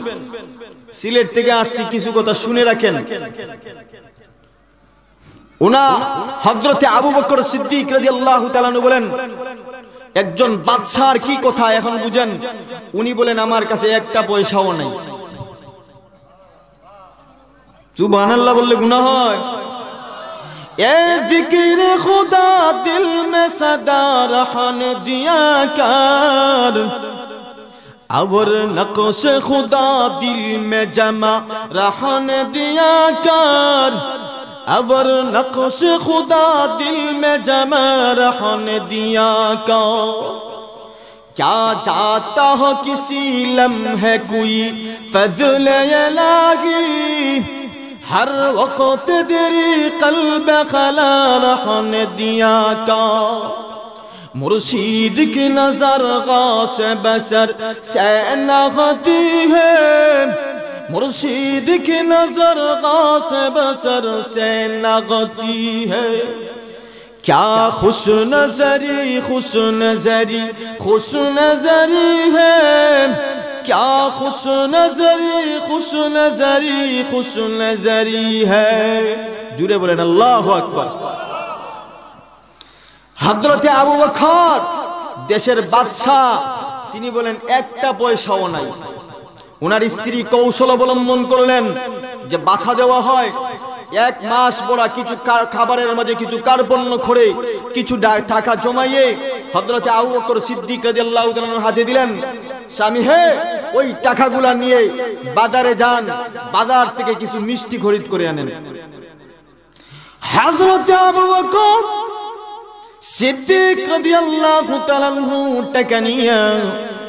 সিলেট থেকে আসছি কিছু কথা শুনে রাখেন ওনা হজরতে আবু বকর সিদ্দিক রাদিয়াল্লাহু তাআলা বলেন একজন বাদশার কি কথা এখন বুঝেন উনি বলেন আমার কাছে একটা পয়সাও নাই সুবহান বললে গুণা হয় খুদা দিল মে জমা রহন দিয়া কার اور نقش خدا دل میں جمع رہن دیا کا کیا جاتا ہو کسی لمحے کوئی فضل الہی ہر وقت دری قلب خلا رہن دیا کا مرشید کی نظر غاص بسر سینہ غدی ہے मुर्शीद की नजर से बसर से नगती है क्या खुश नजरी खुश नजरी खुश नजरी है क्या खुश नजरी खुश नजरी खुश नजरी है जुड़े बोले अल्लाह अकबर হজরতে আবু বখর দেশের বাদশাহ তিনি বলেন একটা পয়সাও নাই ওনার স্ত্রী কৌশল অবলম্বন করলেন যে বাধা দেওয়া হয় এক মাস বড়া কিছু খাবারের মাঝে কিছু কার্পণ্য করে কিছু টাকা জমাইয়ে হজরতে আউ বকর সিদ্দিক রাদিয়াল্লাহু হাতে দিলেন স্বামী হে ওই টাকাগুলা নিয়ে বাজারে যান বাজার থেকে কিছু মিষ্টি খরিদ করে আনেন হজরতে আবু বকর সিদ্দিক রাদিয়াল্লাহু টাকা নিয়ে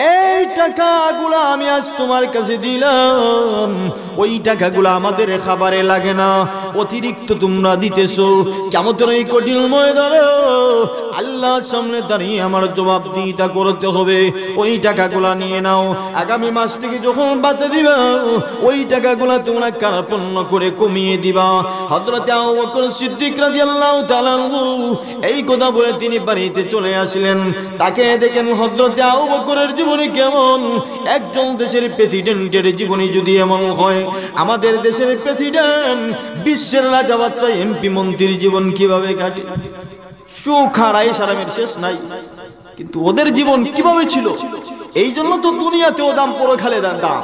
এই টাকাগুলো আমি আজ তোমার কাছে দিলাম ওই টাকাগুলো আমাদের খাবারে লাগে না অতিরিক্ত তোমরা দিতেছো চামতের এই কঠিন ময়দানে আল্লাহর সামনে দাঁড়িয়ে আমার জবাব দিতা করতে হবে ওই টাকাগুলো নিয়ে নাও আগামী মাস থেকে যখন বাতে দিবা ওই টাকাগুলো তোমরা কার্পণ্য করে কমিয়ে দিবা হজরত সিদ্দিক রাজি আল্লাহ এই কথা বলে তিনি বাড়িতে চলে আসলেন তাকে দেখেন হজরত আউ বকরের জীবনে কেমন একজন দেশের প্রেসিডেন্টের জীবনে যদি এমন হয় আমাদের দেশের প্রেসিডেন্ট বিশ্বের রাজা বাচ্চা এমপি মন্ত্রীর জীবন কিভাবে কাটে সুখ হারাই সারামের শেষ নাই কিন্তু ওদের জীবন কিভাবে ছিল এই জন্য তো দুনিয়াতেও দাম পড়ো খালে দাম দাম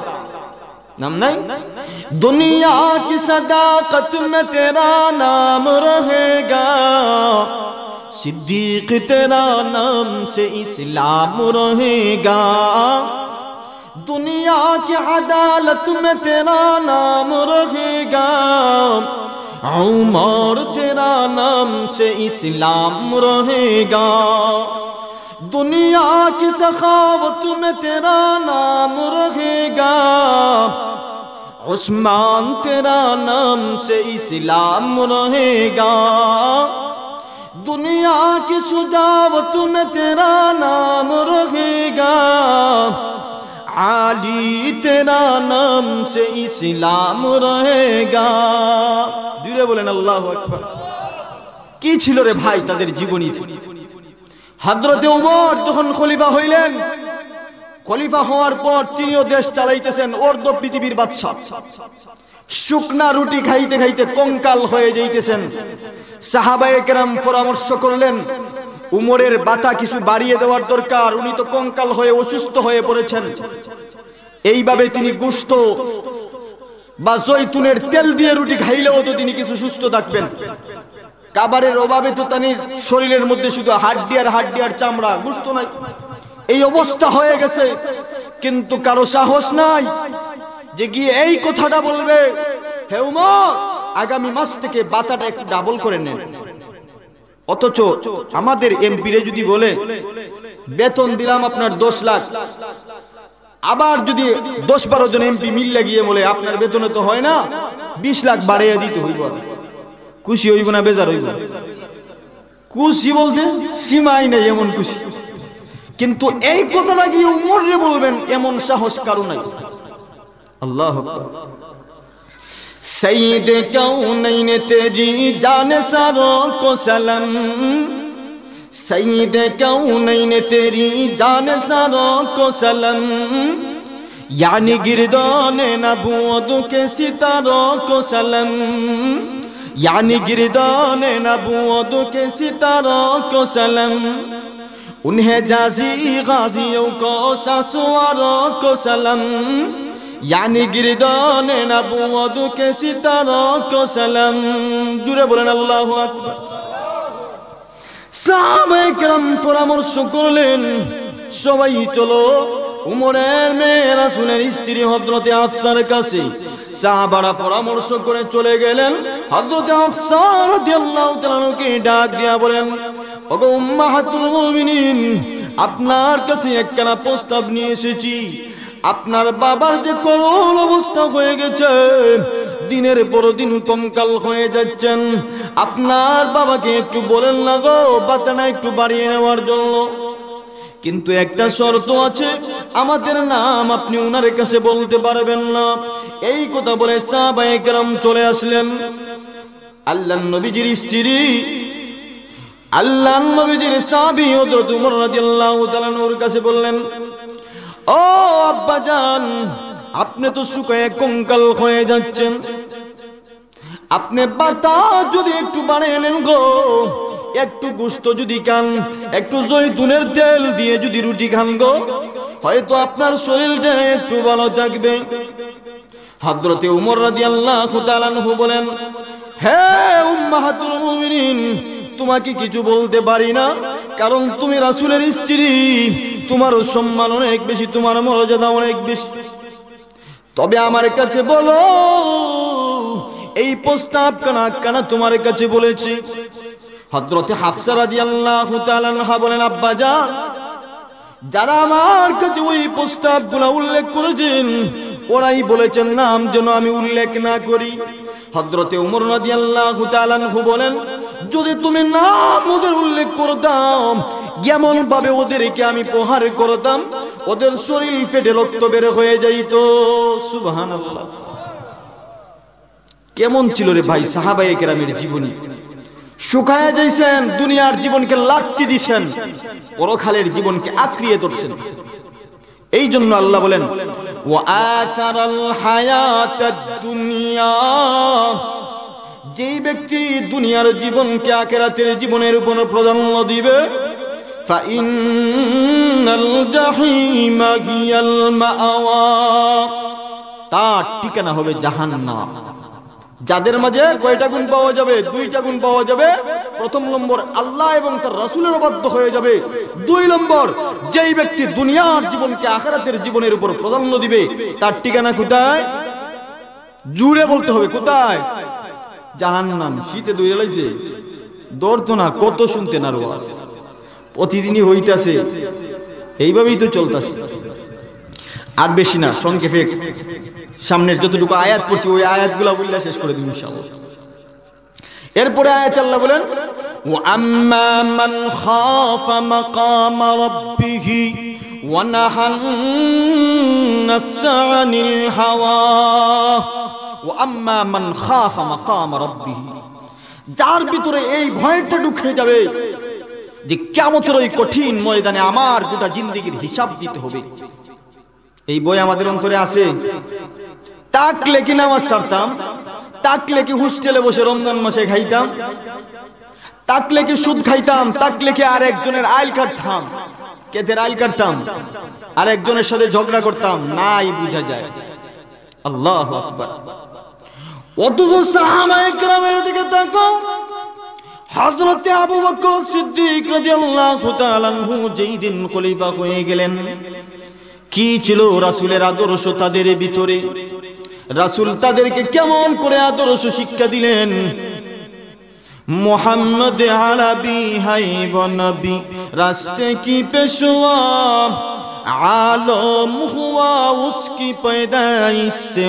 নাম নাই দুনিয়া কি সদাকত মে তেরা নাম রহেগা صدیق تیرا نام سے اسلام رہے گا دنیا کی عدالت میں تیرا نام رہے گا عمر تیرا نام سے اسلام رہے گا دنیا کی سخاوت میں تیرا نام رہے گا عثمان تیرا نام سے اسلام رہے گا दुनिया की सुजावत में तेरा नाम रहेगा आली तेरा नाम से इस्लाम रहेगा দূরে বলেন আল্লাহ আকবার কি ছিল রে ভাই তাদের জীবনী হযরতে ওমর যখন খলিফা হইলেন খলিফা হওয়ার পর তিনিও দেশ চালাইতেছেন অর্ধ পৃথিবীর বাদশাহ শুকনা রুটি খাইতে খাইতে কঙ্কাল হয়ে যাইতেছেন কেরাম পরামর্শ করলেন উমরের বাতা কিছু বাড়িয়ে দেওয়ার দরকার উনি তো কঙ্কাল হয়ে অসুস্থ হয়ে পড়েছেন এইভাবে তিনি গুস্ত বা জৈতুনের তেল দিয়ে রুটি খাইলেও তো তিনি কিছু সুস্থ থাকবেন কাবারের অভাবে তো তানির শরীরের মধ্যে শুধু হাড্ডিয়ার হাড্ডিয়ার চামড়া গুস্ত নাই এই অবস্থা হয়ে গেছে কিন্তু কারো সাহস নাই যে গিয়ে এই কথাটা বলবে হে উমর আগামী মাস থেকে বাঁচাটা একটু ডাবল করে নেন অথচ আমাদের রে যদি বলে বেতন দিলাম আপনার দশ লাখ আবার যদি দশ বারো জন এমপি মিল লাগিয়ে বলে আপনার বেতনে তো হয় না বিশ লাখ বাড়িয়ে দিতে হইব খুশি হইব না বেজার হইব খুশি বলতে সীমাই নেই এমন খুশি কিন্তু এই কথাটা গিয়ে উমরে বলবেন এমন সাহস কারো নাই আল্লাহ সাইদে কেউ নেই তেজি জান সার কোসলম সাইদে কেউ নেই তেরি জান সার কোসলম ইয়ানি গিরদনে না দুকে কে সিতার কোসলম ইয়ানি গিরদনে না দুকে কে সিতার কোসলম انہیں جازی غازیوں کو ساسواروں کو سلم یعنی گردان نبوت کے ستاروں کو سلم دورے بولن اللہ اکبر সাহাবে کرام পরামর্শ করলেন সবাই চলো উমরের মেয়ে রাসুলের স্ত্রী হজরতে আফসার কাছে সাহাবারা পরামর্শ করে চলে গেলেন হজরতে আফসার ডাক দিয়া বলেন ওগো উম্মাহাতুল মুমিনিন আপনার কাছে একখানা প্রস্তাব নিয়ে এসেছি আপনার বাবার যে কল অবস্থা হয়ে গেছে দিনের পর দিন কঙ্কাল হয়ে যাচ্ছেন আপনার বাবাকে একটু বলেন না গো বাতানা একটু বাড়িয়ে নেওয়ার জন্য কিন্তু একটা শর্ত আছে আমাদের নাম আপনি ওনার কাছে বলতে পারবেন না এই কথা বলে সাহবায়ে গ্রাম চলে আসলেন আল্লাহ নবীজির স্ত্রী আল্লাহ নবীজির সাহাবী হযরত উমর রাদিয়াল্লাহু তাআলা নূর কাছে বললেন ও আব্বাজান আপনি তো শুকায় কঙ্কাল হয়ে যাচ্ছেন আপনি বাতা যদি একটু বাড়িয়ে নেন গো একটু গোস্ত যদি খান একটু জৈতুনের তেল দিয়ে যদি রুটি খান গো হয়তো আপনার শরীরটা একটু ভালো থাকবে হাদ্রতে উমর রাদিয়াল্লাহু তাআলা বলেন হে হ্যাঁ উম্মাহাতুল মুমিনিন তোমাকে কিছু বলতে পারি না কারণ তুমি রাসুলের স্ত্রী তোমার সম্মান অনেক বেশি তোমার মর্যাদা অনেক বেশি তবে আমার কাছে বলো এই প্রস্তাব কানা কানা তোমার কাছে বলেছি হজরতে হাফসা রাজি আল্লাহ বলেন আব্বা যা যারা আমার কাছে ওই প্রস্তাব গুলা উল্লেখ করেছেন ওরাই বলেছেন নাম যেন আমি উল্লেখ না করি হজরতে উমর নদী আল্লাহ বলেন যদি তুমি নাম ওদের উল্লেখ করতাম যেমন ভাবে ওদেরকে আমি প্রহার করতাম ওদের শরীর পেটে রক্ত বের হয়ে যাইত সুবাহান কেমন ছিল রে ভাই সাহাবাই কেরামের জীবনী শুকায় যাইছেন দুনিয়ার জীবনকে লাত্তি দিছেন পরখালের জীবনকে আক্রিয়ে ধরছেন এই জন্য আল্লাহ বলেন ও আচার হায়াত দুনিয়া যেই ব্যক্তি দুনিয়ার জীবনকে আখেরাতের জীবনের উপর প্রাধান্য দিবে তার ঠিকানা হবে জাহান্নাম যাদের মাঝে কয়টা গুণ পাওয়া যাবে দুইটা গুণ পাওয়া যাবে প্রথম নম্বর আল্লাহ এবং তার রাসুলের অবাধ্য হয়ে যাবে দুই নম্বর যেই ব্যক্তি দুনিয়ার জীবনকে আখারাতের জীবনের উপর প্রাধান্য দিবে তার ঠিকানা কোথায় জুড়ে বলতে হবে কোথায় নাম শীতে দৌড়ে লাইছে দৌড়তো না কত শুনতেন আর প্রতিদিনই হইতাছে এইভাবেই তো চলতাছে আর বেশি না সংক্ষেপে সামনের যতটুকু আয়াত পড়ছি ওই আয়াতগুলা বললে শেষ করে দিন ইনশাআল্লাহ এরপরে আয়াত আল্লাহ বলেন وأما من خاف مقام ربه ونهى النفس عن হাওয়া আম্মা মান যার ভিতরে এই ভয়টা ঢুকে যাবে যে কেমতের ওই কঠিন ময়দানে আমার গোটা জিন্দিগির হিসাব দিতে হবে এই বই আমাদের অন্তরে আছে তাকলে কি নামাজ ছাড়তাম তাকলে কি হোস্টেলে বসে রমজান মাসে খাইতাম তাকলে কি সুদ খাইতাম তাকলে কি আর একজনের আইল কাটতাম কেদের আইল কাটতাম আর একজনের সাথে ঝগড়া করতাম নাই বুঝা যায় আল্লাহ আকবার অথচ সাহাবাহামের দিকে তাকাও হজরতে আবু বকর সিদ্দিক রাদিয়াল্লাহু তাআলা যেই দিন খলিফা হয়ে গেলেন কি ছিল রাসূলের আদর্শ তাদের ভিতরে রাসূল তাদেরকে কেমন করে আদর্শ শিক্ষা দিলেন মোহাম্মদ আলাবি হাই বনবি রাষ্ট্রে কি পেশোয়া عالم ہوا اس کی پیدائش سے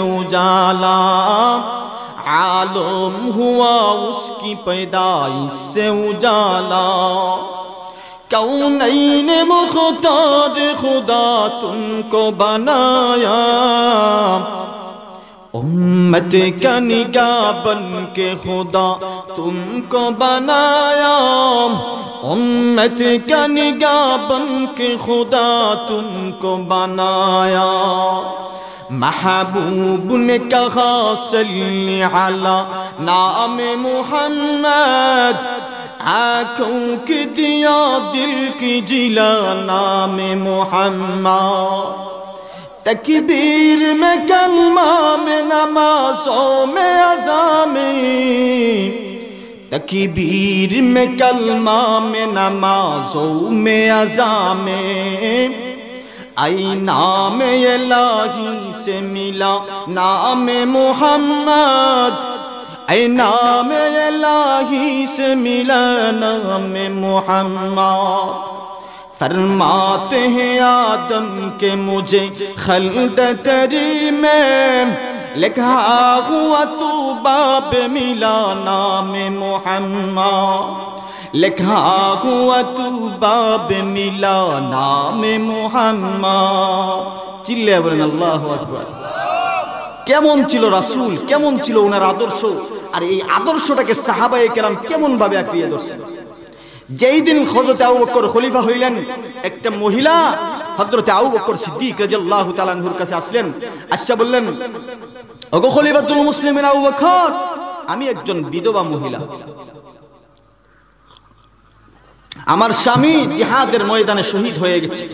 عالم ہوا اس کی پیدائش سے اجالا کونین مختار خدا تم کو بنایا امت کا نگاہ بن کے خدا تم کو بنایا امت کا نگاہ بن کے خدا تم کو بنایا محبوب كها صل على نام محمد آنکھوں کی دیا دل کی جلا نام محمد تکبیر میں کلمہ میں نمازوں میں عظامی تکبیر میں کلمہ میں نمازوں میں عظامی آئی نام الہی سے ملا نام محمد اے نام الہی سے ملا نام محمد فرماتے ہیں آدم کے مجھے خلد تری میں لکھا ہوا تو باب ملا نام محمد लिखा हुआ तू बाब मिला नाम মোহাম্মদ চিল্লিয়া বলেন আল্লাহ আকবার কেমন ছিল রাসুল কেমন ছিল ওনার আদর্শ আর এই আদর্শটাকে সাহাবায়ে কেরাম কেমন ভাবে আঁকড়িয়ে ধরছেন যেই দিন হজরত আবু বকর খলিফা হইলেন একটা মহিলা হজরত আবু বকর সিদ্দিক রাদিয়াল্লাহু তাআলা আনহুর কাছে আসলেন আচ্ছা বললেন ওগো খলিফাতুল মুসলিমিন আবু বকর আমি একজন বিধবা মহিলা আমার স্বামী জিহাদের ময়দানে শহীদ হয়ে গেছে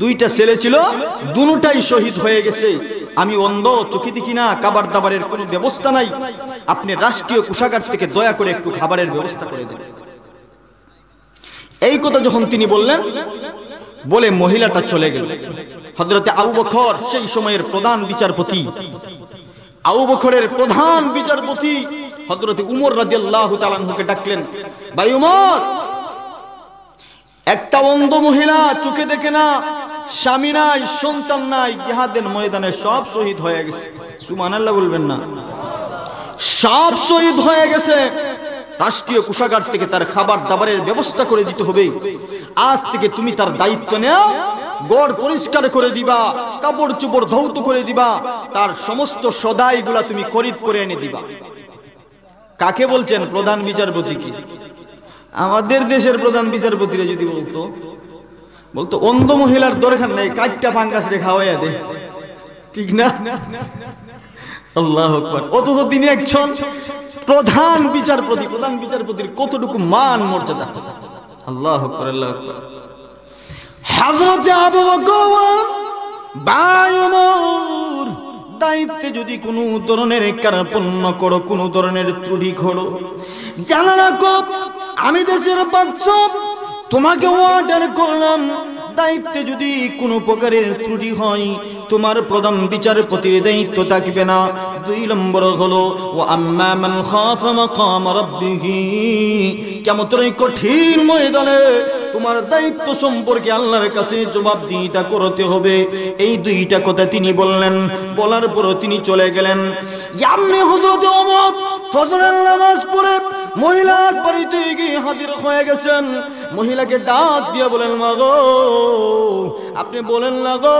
দুইটা ছেলে ছিল দুটাই শহীদ হয়ে গেছে আমি অন্ধ চোখে দেখি না খাবার দাবারের কোনো ব্যবস্থা নাই আপনি রাষ্ট্রীয় কোষাগার থেকে দয়া করে একটু খাবারের ব্যবস্থা করে দেন এই কথা যখন তিনি বললেন বলে মহিলাটা চলে গেল হজরতে আবু বখর সেই সময়ের প্রধান বিচারপতি আবু বখরের প্রধান বিচারপতি হজরতে উমর রাজিয়াল্লাহ তালানহুকে ডাকলেন ভাই উমর একটা অন্ধ মহিলা চোখে দেখে না স্বামী নাই সন্তান নাই ইহাদের ময়দানে সব শহীদ হয়ে গেছে সুমান আল্লাহ বলবেন না সব শহীদ হয়ে গেছে রাষ্ট্রীয় কোষাগার থেকে তার খাবার দাবারের ব্যবস্থা করে দিতে হবে আজ থেকে তুমি তার দায়িত্ব নেও গড় পরিষ্কার করে দিবা কাপড় চোপড় ধৌত করে দিবা তার সমস্ত সদাইগুলা তুমি করিদ করে এনে দিবা কাকে বলছেন প্রধান বিচারপতি কি আমাদের দেশের প্রধান বিচারপতিরা যদি বলতো বলতো অন্ধ মহিলার দরকার নাই কাঠটা ফাঙ্গাস রেখা হইয়া দে ঠিক না আল্লাহ অথচ তিনি একজন প্রধান বিচারপতি প্রধান বিচারপতির কতটুকু মান মর্যাদা আল্লাহ আল্লাহ হাজরতে আবু বকর ভাই ওমর দায়িত্বে যদি কোনো ধরনের কার্পণ্য করো কোনো ধরনের ত্রুটি করো জানালা কপ আমি দেশের বাদশাহ তোমাকে অর্ডার করলাম দায়িত্বে যদি কোনো প্রকারের ত্রুটি হয় তোমার প্রধান বিচারপতির দায়িত্ব থাকবে না দুই নম্বর হলো ও আম্মা মান খাফা মাকাম রাব্বিহি কঠিন ময়দানে তোমার দায়িত্ব সম্পর্কে আল্লাহর কাছে জবাব দিইটা করতে হবে এই দুইটা কথা তিনি বললেন বলার পর তিনি চলে গেলেন ইয়ামনি হযরত ওমর ফজরের নামাজ পড়ে মহিলার বাড়িতে গিয়ে হাজির হয়ে গেছেন মহিলাকে ডাক দিয়ে বলেন মাগো আপনি বলেন লাগো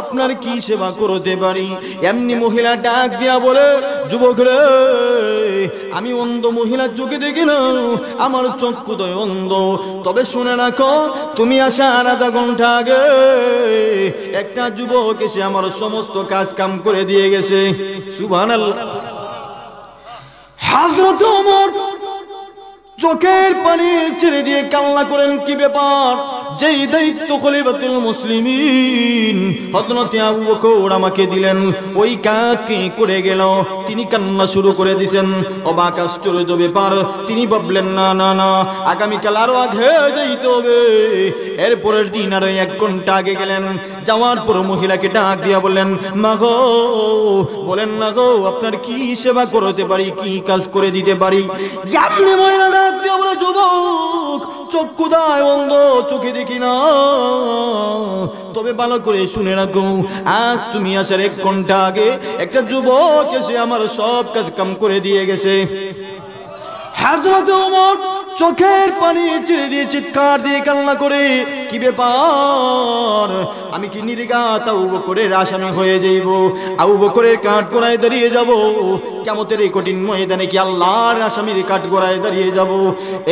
আপনার কি সেবা করতে পারি এমনি মহিলা ডাক দিয়া বলে যুবক রে আমি অন্ধ মহিলার চোখে দেখি না আমার চক্ষু তো অন্ধ তবে শুনে রাখো তুমি আসা আধা ঘন্টা আগে একটা যুবক এসে আমার সমস্ত কাজ কাম করে দিয়ে গেছে সুভান হাজরত চোখের পানি ছেড়ে দিয়ে কান্না করেন কি ব্যাপার যেই দায়িত্ব খলিফাতুল মুসলিমিন হযরত আবু বকর আমাকে দিলেন ওই কাজ কি করে গেল তিনি কান্না শুরু করে দিবেন অবাক আশ্চর্য ব্যাপার তিনি ভাবলেন না না না আগামী কাল আরো আগে যাইতে হবে এরপরের দিন আরো এক ঘন্টা আগে গেলেন যাওয়ার পর মহিলাকে ডাক দিয়া বললেন মা গো বলেন না গো আপনার কি সেবা করতে পারি কি কাজ করে দিতে পারি আপনি মহিলা ডাক দিয়া বলে যুবক চক্ষু দায় অন্ধ চোখে কিনা তবে ভালো করে শুনে রাখো আজ তুমি আসার এক ঘন্টা আগে একটা যুবক এসে আমার সব কাজ কাম করে দিয়ে গেছে হাজরত চোখের পানি ছেড়ে দিয়ে চিৎকার দিয়ে কান্না করে কি ব্যাপার আমি কি নির্গাত তাও বকরের আসামি হয়ে যাইব আউ বকরের কাঠ গোড়ায় দাঁড়িয়ে যাব কেমতের এই কঠিন ময়দানে কি আল্লাহর আসামির কাঠ গোড়ায় দাঁড়িয়ে যাব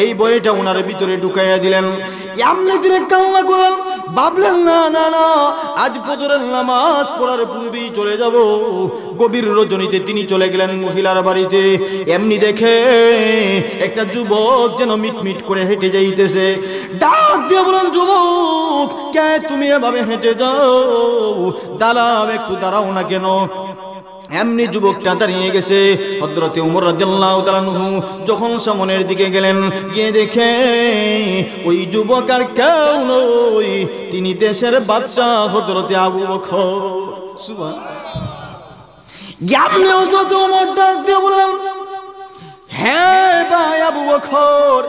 এই বইটা ওনার ভিতরে ঢুকাইয়া দিলেন এমনি তিনি কান্না ভাবলেন না না না আজ ফজরের নামাজ পড়ার পূর্বেই চলে যাব গভীর রজনীতে তিনি চলে গেলেন মহিলার বাড়িতে এমনি দেখে একটা যুবক যেন মিটমিট করে হেঁটে যাইতেছে ডাক দিয়ে বলেন যুবক লোক কে তুমি এভাবে হেঁটে যাও দাঁড়াও একটু দাঁড়াও না কেন এমনি যুবকটা দাঁড়িয়ে গেছে হজরতে উমর রাজ্লাহ তালানহু যখন সামনের দিকে গেলেন গিয়ে দেখে ওই যুবক আর কেউ নই তিনি দেশের বাদশাহ হজরতে আবু বখর আপনি হজরত উমর ডাক দিয়ে বললেন হ্যাঁ ভাই আবু বখর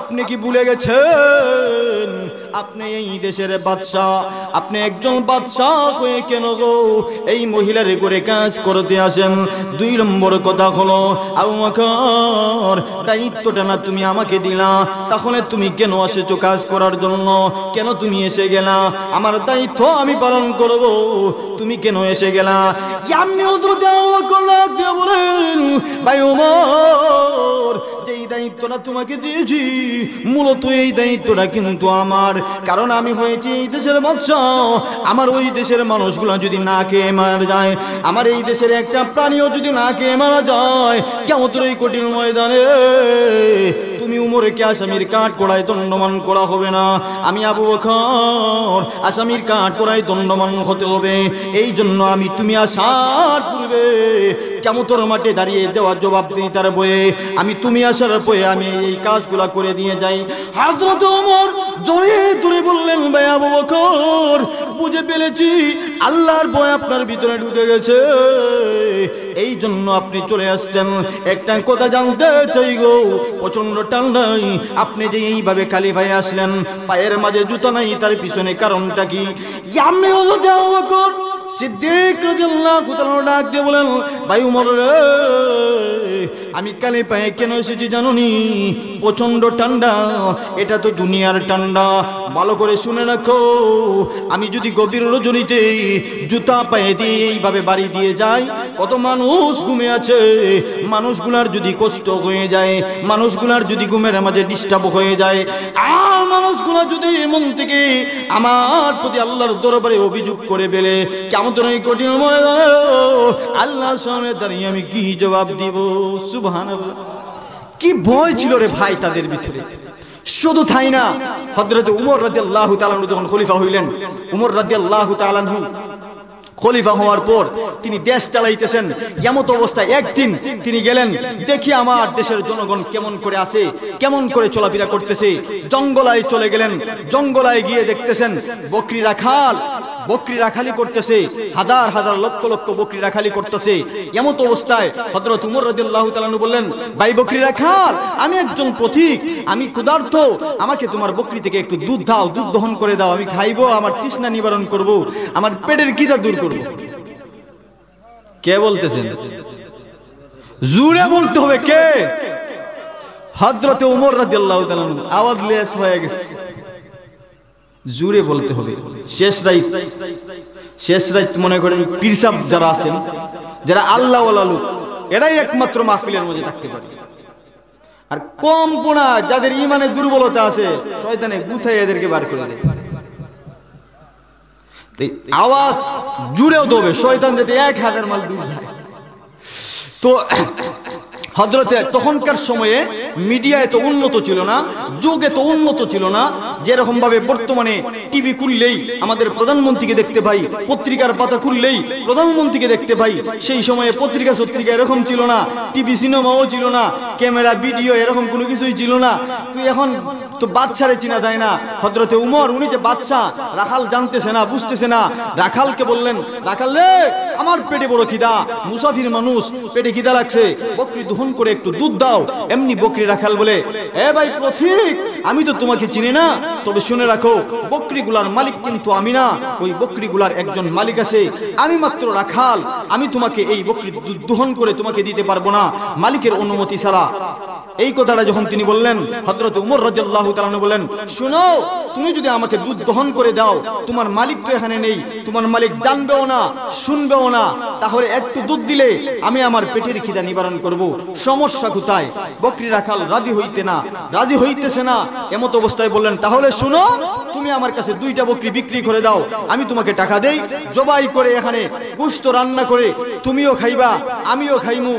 আপনি কি ভুলে গেছেন আপনি এই দেশের বাদশাহ আপনি একজন বাদশাহ হয়ে কেন গো এই মহিলার করে কাজ করতে আসেন দুই নম্বর কথা হলো আমার দায়িত্বটা না তুমি আমাকে দিলা তাহলে তুমি কেন আসেছ কাজ করার জন্য কেন তুমি এসে গেলা আমার দায়িত্ব আমি পালন করব তুমি কেন এসে গেলা বলেন ভাই যেই দায়িত্বটা তোমাকে দিয়েছি মূলত এই দায়িত্বটা কিন্তু আমার কারণ আমি হয়েছি এই দেশের মৎস্য আমার ওই দেশের মানুষগুলো যদি না খেয়ে মারা যায় আমার এই দেশের একটা প্রাণীও যদি না খেয়ে মারা যায় কেমন তোর এই কঠিন ময়দানে উমরকে আসামির কাঠ করায় দণ্ডমান করা হবে না আমি আবু বখর আসামির কাঠ করায় দণ্ডমান হতে হবে এই জন্য আমি তুমি আসার পূর্বে চামতর মাঠে দাঁড়িয়ে দেওয়ার জবাব দিই তার বয়ে আমি তুমি আসার পরে আমি এই কাজগুলা করে দিয়ে যাই হাজরত ওমর জোরে ধরে বললেন ভাই আবু বখর বুঝে পেলেছি আল্লাহর বয় আপনার ভিতরে ঢুকে গেছে এই জন্য আপনি চলে আসছেন একটা কথা জানতে চাই গো প্রচন্ড নাই আপনি যে এইভাবে খালি ভাই আসলেন পায়ের মাঝে জুতো নাই তার পিছনে কারণটা কি আমি হলো যাওয়া কর সিদ্দিক ডাক দিয়ে বলেন বায়ু উমর রে আমি কালে পায়ে কেন এসেছি জানুনি প্রচণ্ড ঠান্ডা এটা তো দুনিয়ার ঠান্ডা ভালো করে শুনে রাখো আমি যদি গভীর রজনীতে জুতা পায়ে দিয়ে এইভাবে বাড়ি দিয়ে যাই কত মানুষ ঘুমে আছে মানুষগুলার যদি কষ্ট হয়ে যায় মানুষগুলার যদি ঘুমের মাঝে ডিস্টার্ব হয়ে যায় আর মানুষগুলো যদি মন থেকে আমার প্রতি আল্লাহর দরবারে অভিযোগ করে বেলে কেমন কঠিন মনে সামনে দাঁড়িয়ে আমি কি জবাব দিব কি ভয় ছিল রে ভাই তাদের ভিতরে শুধু তাই না হজরত উমর রাজি আল্লাহ তালানহু যখন খলিফা হইলেন উমর রাজি আল্লাহ তালানহু খলিফা হওয়ার পর তিনি দেশ চালাইতেছেন এমত অবস্থায় একদিন তিনি গেলেন দেখি আমার দেশের জনগণ কেমন করে আছে কেমন করে চলাফেরা করতেছে জঙ্গলায় চলে গেলেন জঙ্গলায় গিয়ে দেখতেছেন বকরিরা খাল বকরি রাখালি করতেছে হাজার হাজার লক্ষ লক্ষ বকরি রাখালি করতেছে এমত অবস্থায় হজরত উমর রদুল্লাহ তালানু বললেন ভাই বকরি রাখার আমি একজন পথিক আমি ক্ষুধার্থ আমাকে তোমার বকরি থেকে একটু দুধ দাও দুধ দহন করে দাও আমি খাইবো আমার তৃষ্ণা নিবারণ করব আমার পেটের গিদা দূর করব কে বলতেছেন জুড়ে বলতে হবে কে হজরতে উমর রাজিউল্লাহ তালানু আওয়াজ লেস হয়ে গেছে জুড়ে বলতে হবে শেষ রাইত শেষ রাইত মনে করেন পিরসাব যারা আছেন যারা আল্লাহ লোক এরাই একমাত্র মাহফিলের মধ্যে থাকতে পারে আর কম পোনা যাদের ইমানে দুর্বলতা আছে শয়তানে গুথাই এদেরকে বার করে দেয় আওয়াজ জুড়েও দেবে শয়তান যাতে এক হাজার মাল দূর যায় তো হজরতে তখনকার সময়ে মিডিয়া এত উন্নত ছিল না যুগ এত উন্নত ছিল না যেরকম ভাবে বর্তমানে টিভি খুললেই আমাদের প্রধানমন্ত্রীকে দেখতে পাই পত্রিকার পাতা খুললেই প্রধানমন্ত্রীকে দেখতে পাই সেই সময়ে পত্রিকা সত্রিকা এরকম ছিল না টিভি সিনেমাও ছিল না ক্যামেরা ভিডিও এরকম কোনো কিছুই ছিল না তুই এখন তো বাদশারে চিনা যায় না হজরতে উমর উনি যে বাদশাহ রাখাল জানতেছে না বুঝতেছে না রাখালকে বললেন রাখাল রে আমার পেটে বড় খিদা মুসাফির মানুষ পেটে খিদা লাগছে বকরি দহন করে একটু দুধ দাও এমনি বকরি রাখাল বলে এ ভাই প্রথিক আমি তো তোমাকে চিনি না তবে শুনে রাখো বকরিগুলার মালিক কিন্তু আমি না ওই বকরিগুলার একজন মালিক আছে আমি মাত্র রাখাল আমি তোমাকে এই বকরি দুহন করে তোমাকে দিতে পারবো না মালিকের অনুমতি ছাড়া এই কথাটা যখন তিনি বললেন হজরত উমর রাজু তালানো বলেন শুনো তুমি যদি আমাকে দুধ দহন করে দাও তোমার মালিক তো এখানে নেই তোমার মালিক জানবেও না শুনবেও না তাহলে একটু দুধ দিলে আমি আমার পেটের খিদা নিবারণ করব সমস্যা কোথায় বকরি রাখাল রাজি হইতে না রাজি হইতেছে না এমত অবস্থায় বললেন তাহলে বলে শুনো তুমি আমার কাছে দুইটা বকরি বিক্রি করে দাও আমি তোমাকে টাকা দেই জবাই করে এখানে গুস্ত রান্না করে তুমিও খাইবা আমিও খাইমু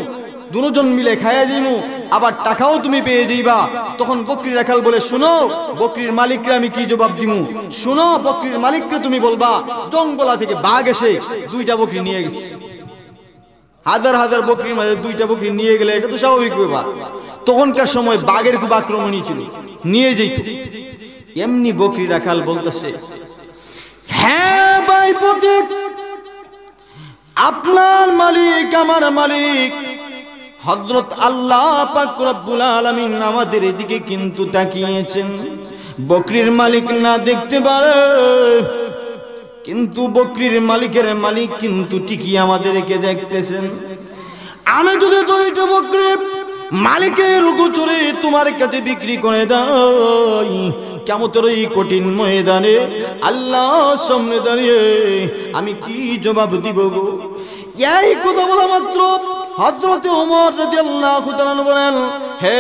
দুজন মিলে খাইয়া যাইমু আবার টাকাও তুমি পেয়ে যাইবা তখন বকরি রাখাল বলে শুনো বকরির মালিককে আমি কি জবাব দিমু শুনো বকরির মালিককে তুমি বলবা জঙ্গলা থেকে বাঘ এসে দুইটা বকরি নিয়ে গেছে হাজার হাজার বকরির মাঝে দুইটা বকরি নিয়ে গেলে এটা তো স্বাভাবিক ব্যাপার তখনকার সময় বাঘের খুব আক্রমণই ছিল নিয়ে যেত এমনি বকরি রাখাল বলতেছে হ্যাঁ ভাই পতিত আপনার মালিক আমার মালিক হজরত আল্লাহ পাকুল আলমিন আমাদের এদিকে কিন্তু তাকিয়েছেন বকরির মালিক না দেখতে পারে কিন্তু বকরির মালিকের মালিক কিন্তু ঠিকই আমাদেরকে দেখতেছেন আমি যদি দুইটা বকরি মালিকের রুকু চড়ে তোমার কাছে বিক্রি করে দাও কেমতের ওই কঠিন ময়দানে আল্লাহ সামনে দাঁড়িয়ে আমি কি জবাব দিব গো এই কথা বলা মাত্র হজরত ওমর যদি আল্লাহ বলেন হে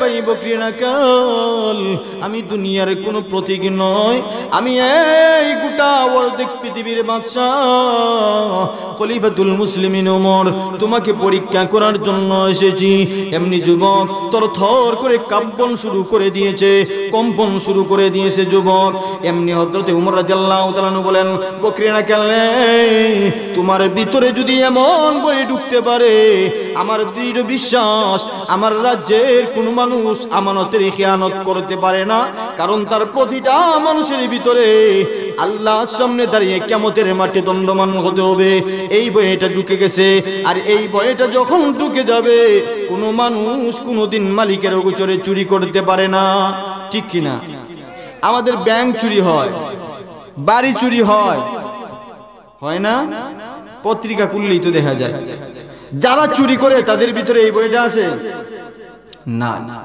ভাই বকরি নাকাল আমি দুনিয়ার কোনো প্রতীক নয় আমি এই গোটা অর্ধেক পৃথিবীর বাদশা খলিফাতুল মুসলিমিন ওমর তোমাকে পরীক্ষা করার জন্য এসেছি এমনি যুবক তোর থর করে কাম্পন শুরু করে দিয়েছে কম্পন শুরু করে দিয়েছে যুবক এমনি হজরত উমর রাজাল্লাহ তালানু বলেন বকরি নাকাল তোমার ভিতরে যদি এমন বই ঢুকতে পারে আমার দৃঢ় বিশ্বাস আমার রাজ্যের কোনো মানুষ আমানতের খেয়ানত করতে পারে না কারণ তার প্রতিটা মানুষের ভিতরে আল্লাহর সামনে দাঁড়িয়ে কেমতের মাঠে দণ্ডমান হতে হবে এই বইটা ঢুকে গেছে আর এই বইটা যখন ঢুকে যাবে কোনো মানুষ কোনোদিন মালিকের গোচরে চুরি করতে পারে না ঠিক কিনা আমাদের ব্যাংক চুরি হয় বাড়ি চুরি হয় হয় না পত্রিকা খুললেই তো দেখা যায় যারা চুরি করে তাদের ভিতরে এই বইটা আছে না না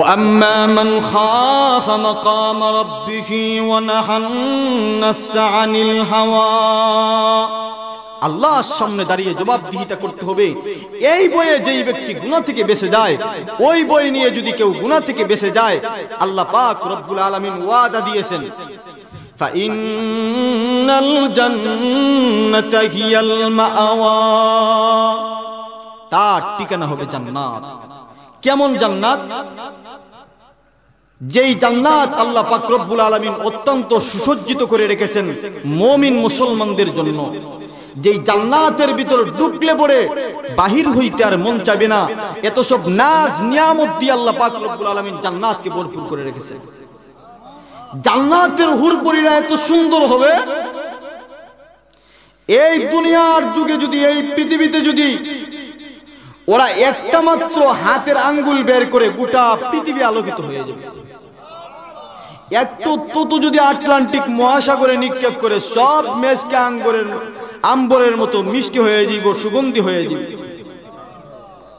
واما من خاف مقام ربه ونهى النفس عن الهوى আল্লাহর সামনে দাঁড়িয়ে জবাবদিহিতা করতে হবে এই বইয়ে যেই ব্যক্তি গুণা থেকে বেঁচে যায় ওই বই নিয়ে যদি কেউ গুণা থেকে বেঁচে যায় আল্লাহ পাক রব্বুল আলমিন ওয়াদা দিয়েছেন তার ঠিকানা হবে জান্নাত কেমন জান্নাত যেই জান্নাত আল্লাহ অত্যন্ত সুসজ্জিত করে রেখেছেন মমিন মুসলমানদের জন্য যেই জান্নাতের ভিতর ঢুকলে পড়ে বাহির হইতে আর মন চাবে না এত সব নাজ নিয়ামত দিয়ে আল্লাহ পাকরবুল আলমিন জান্নাতকে ভরপুর করে রেখেছেন জান্নাতের হুরপরিরা এত সুন্দর হবে এই দুনিয়ার যুগে যদি এই পৃথিবীতে যদি ওরা একটা মাত্র হাতের আঙ্গুল বের করে গোটা পৃথিবী আলোকিত হয়ে যাবে তত যদি আটলান্টিক মহাসাগরে নিক্ষেপ করে সব মেজকে আঙ্গুরের আম্বরের মতো মিষ্টি হয়ে যাইব সুগন্ধি হয়ে যাবে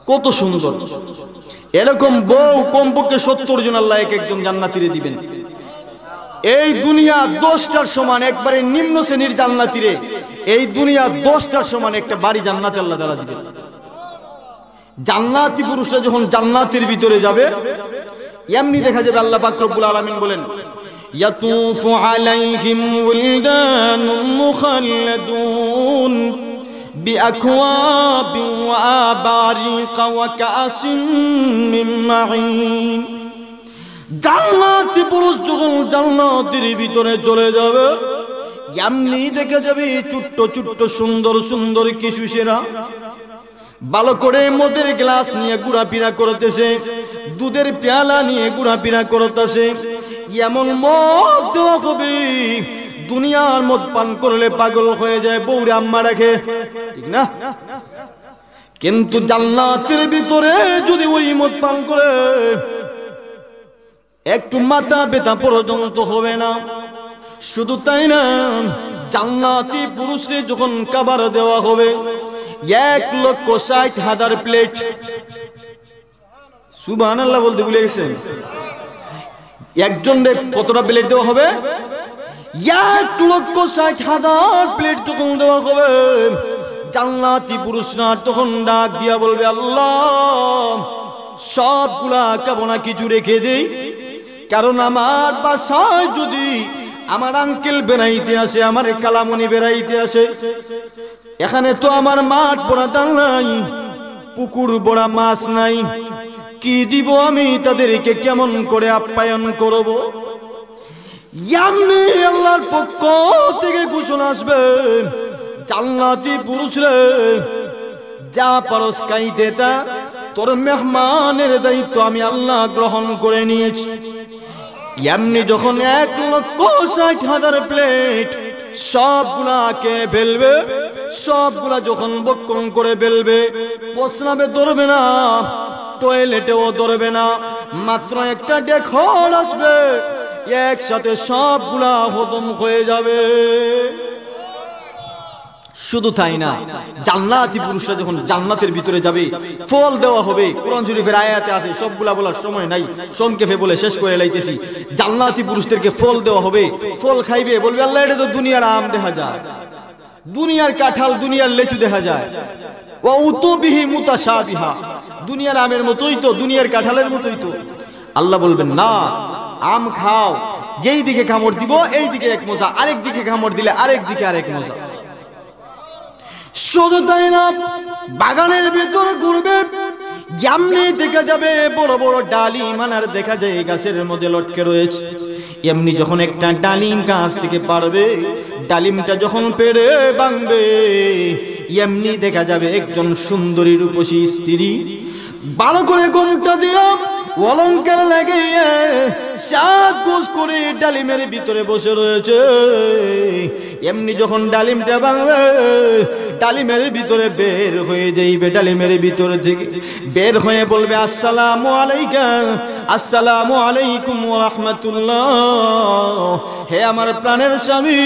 কত সুন্দর এরকম বউ কমপক্ষে সত্তর জন আল্লাহ এক একজন জান্নাতিরে দিবেন এই দুনিয়া দশটার সমান একবারে নিম্ন শ্রেণীর জান্নাতিরে এই দুনিয়া দশটার সমান একটা বাড়ি জান্নাত আল্লাহ তালা দিবে জান্নাতি পুরুষরা যখন জান্নাতির ভিতরে যাবে এমনি দেখা যাবে আল্লাহ পাকরবুল আলমিন বলেন يطوف عليهم ولدان مخلدون بأكواب وأباريق وكأس من معين জান্নাতি পুরুষ যখন জান্নাতির ভিতরে চলে যাবে এমনি দেখে যাবে ছোট্ট ছোট্ট সুন্দর সুন্দর কিছু সেরা ভালো করে মদের গ্লাস নিয়ে ঘোরাফেরা করতেছে দুধের পেয়ালা নিয়ে ঘোরাফেরা করতেছে এমন মদ দেওয়া হবে দুনিয়ার মদ পান করলে পাগল হয়ে যায় বৌরে আম্মা রাখে ঠিক না কিন্তু জান্নাতের ভিতরে যদি ওই মদ পান করে একটু মাথা বেতা পর্যন্ত হবে না শুধু তাই না জান্নাতি পুরুষে যখন কাবার দেওয়া হবে এক লক্ষ ষাট হাজার প্লেট সুবাহ বলতে ভুলে গেছে একজন কতটা প্লেট দেওয়া হবে এক লক্ষ ষাট হাজার প্লেট যখন দেওয়া হবে জান্নাতি না তখন ডাক দিয়া বলবে আল্লাহ সবগুলা কামনা কিছু রেখে দিই কারণ আমার বাসায় যদি আমার আঙ্কেল বেড়াইতে আসে আমার কালামনি বেড়াইতে আসে এখানে তো আমার মাঠ বড়া দাল নাই পুকুর বড়া মাছ নাই কি দিব আমি তাদেরকে কেমন করে আপ্যায়ন করব ইয়ামনি আল্লাহর পক্ষ থেকে ঘোষণা আসবে জান্নাতি পুরুষ রে যা পারস খাইতে তা তোর মেহমানের দায়িত্ব আমি আল্লাহ গ্রহণ করে নিয়েছি এমনি যখন এক লক্ষ ষাট হাজার প্লেট সবগুলাকে ফেলবে সবগুলা যখন বক্ষণ করে ফেলবে প্রস্রাবে ধরবে না টয়লেটেও ধরবে না মাত্র একটা ডেখর আসবে একসাথে সবগুলা হজম হয়ে যাবে শুধু তাই না জান্নাতি পুরুষরা যখন জান্নাতের ভিতরে যাবে ফল দেওয়া হবে কোরআন শরীফের আয়াতে আছে সবগুলা বলার সময় নাই সংক্ষেপে বলে শেষ করে লাইতেছি জান্নাতি পুরুষদেরকে ফল দেওয়া হবে ফল খাইবে বলবে আল্লাহ এটা তো দুনিয়ার আম দেখা যায় দুনিয়ার কাঁঠাল দুনিয়ার লেচু দেখা যায় ও উতবিহি মুতাশাবিহা দুনিয়ার আমের মতোই তো দুনিয়ার কাঁঠালের মতোই তো আল্লাহ বলবেন না আম খাও যেই দিকে কামড় দিব এই দিকে এক মজা আরেক দিকে কামড় দিলে আরেক দিকে আরেক মজা বাগানের ভেতর ঘুরবে এমনি দেখা যাবে বড় বড় ডালিম আনার দেখা যায় গাছের মধ্যে লটকে রয়েছে এমনি যখন একটা ডালিম গাছ থেকে পারবে ডালিমটা যখন পেরে বাংবে এমনি দেখা যাবে একজন সুন্দরী রূপসী স্ত্রী ভালো করে গমটা দিলাম অলঙ্কার লাগিয়ে শ্বাস করে ডালিমের ভিতরে বসে রয়েছে এমনি যখন ডালিমটা ভাঙবে ডালিমের ভিতরে বের হয়ে যাইবে ডালিমের ভিতরে থেকে বের হয়ে বলবে আসসালাম আলাইকা আসসালাম আলাইকুম রহমতুল্লাহ হে আমার প্রাণের স্বামী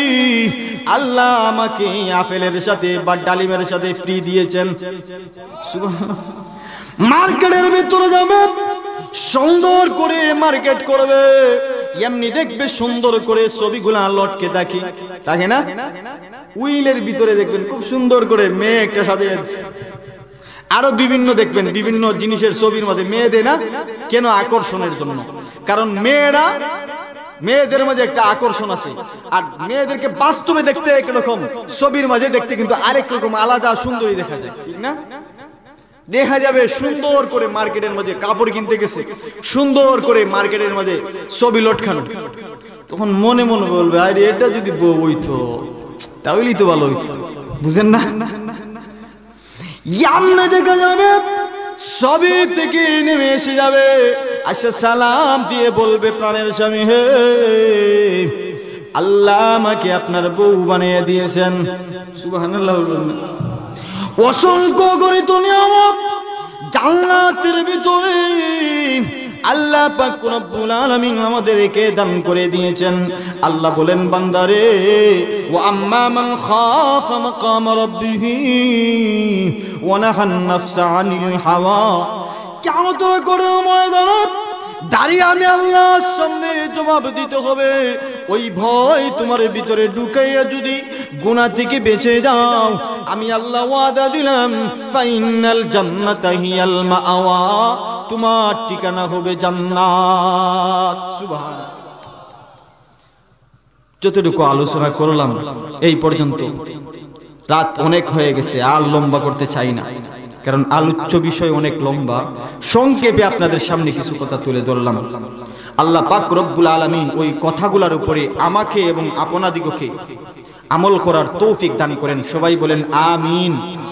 আল্লাহ আমাকে আপেলের সাথে বা ডালিমের সাথে ফ্রি দিয়েছেন মার্কেটের ভিতরে যাবে সুন্দর করে মার্কেট করবে এমনি দেখবে সুন্দর করে ছবিগুলা লটকে দেখি তাকে না উইলের ভিতরে দেখবেন খুব সুন্দর করে মেয়ে একটা সাথে আরো বিভিন্ন দেখবেন বিভিন্ন জিনিসের ছবির মধ্যে মেয়েদের না কেন আকর্ষণের জন্য কারণ মেয়েরা মেয়েদের মাঝে একটা আকর্ষণ আছে আর মেয়েদেরকে বাস্তবে দেখতে একরকম ছবির মাঝে দেখতে কিন্তু আরেক রকম আলাদা সুন্দরী দেখা যায় ঠিক না দেখা যাবে সুন্দর করে মার্কেটের মধ্যে কাপড় কিনতে গেছে সুন্দর করে মার্কেটের মধ্যে ছবি লটখানো তখন মনে মনে বলবে আরে এটা যদি বউ তাহলেই তো ভালো হইতো বুঝেন না ইয়ামনে দেখা যাবে সবই থেকে নেমে এসে যাবে আচ্ছা সালাম দিয়ে বলবে প্রাণের স্বামী হে আল্লাহ আমাকে আপনার বউ বানিয়ে দিয়েছেন সুবাহ বলবেন না অসংখ্য গণিত নিয়ামত জান্নাতের ভিতরে আল্লাহ পাক রব্বুল আলামিন আমাদেরকে দান করে দিয়েছেন আল্লাহ বলেন বান্দারে ওয়া আম্মা মান খাফ মাকাম রাব্বিহি ওয়া নাহান নাফসা আনিল হাওয়া কেমন করে ময়দানে দাঁড়িয়ে আমি আল্লাহর সামনে জবাব দিতে হবে ওই ভয় তোমার ভিতরে ঢুকাইয়া যদি গুণা থেকে বেঁচে যাও আমি আল্লাহ ওয়াদা দিলাম ফাইনাল জান্নাতা হিয়াল মাআওয়া তোমার ঠিকানা হবে জান্নাত সুবহান যতটুকু আলোচনা করলাম এই পর্যন্ত রাত অনেক হয়ে গেছে আর লম্বা করতে চাই না কারণ আলোচ্য বিষয় অনেক লম্বা সংক্ষেপে আপনাদের সামনে কিছু কথা তুলে ধরলাম আল্লাহ পাক রব্বুল আলমিন ওই কথাগুলার উপরে আমাকে এবং আপনাদিগকে আমল করার তৌফিক দান করেন সবাই বলেন আমিন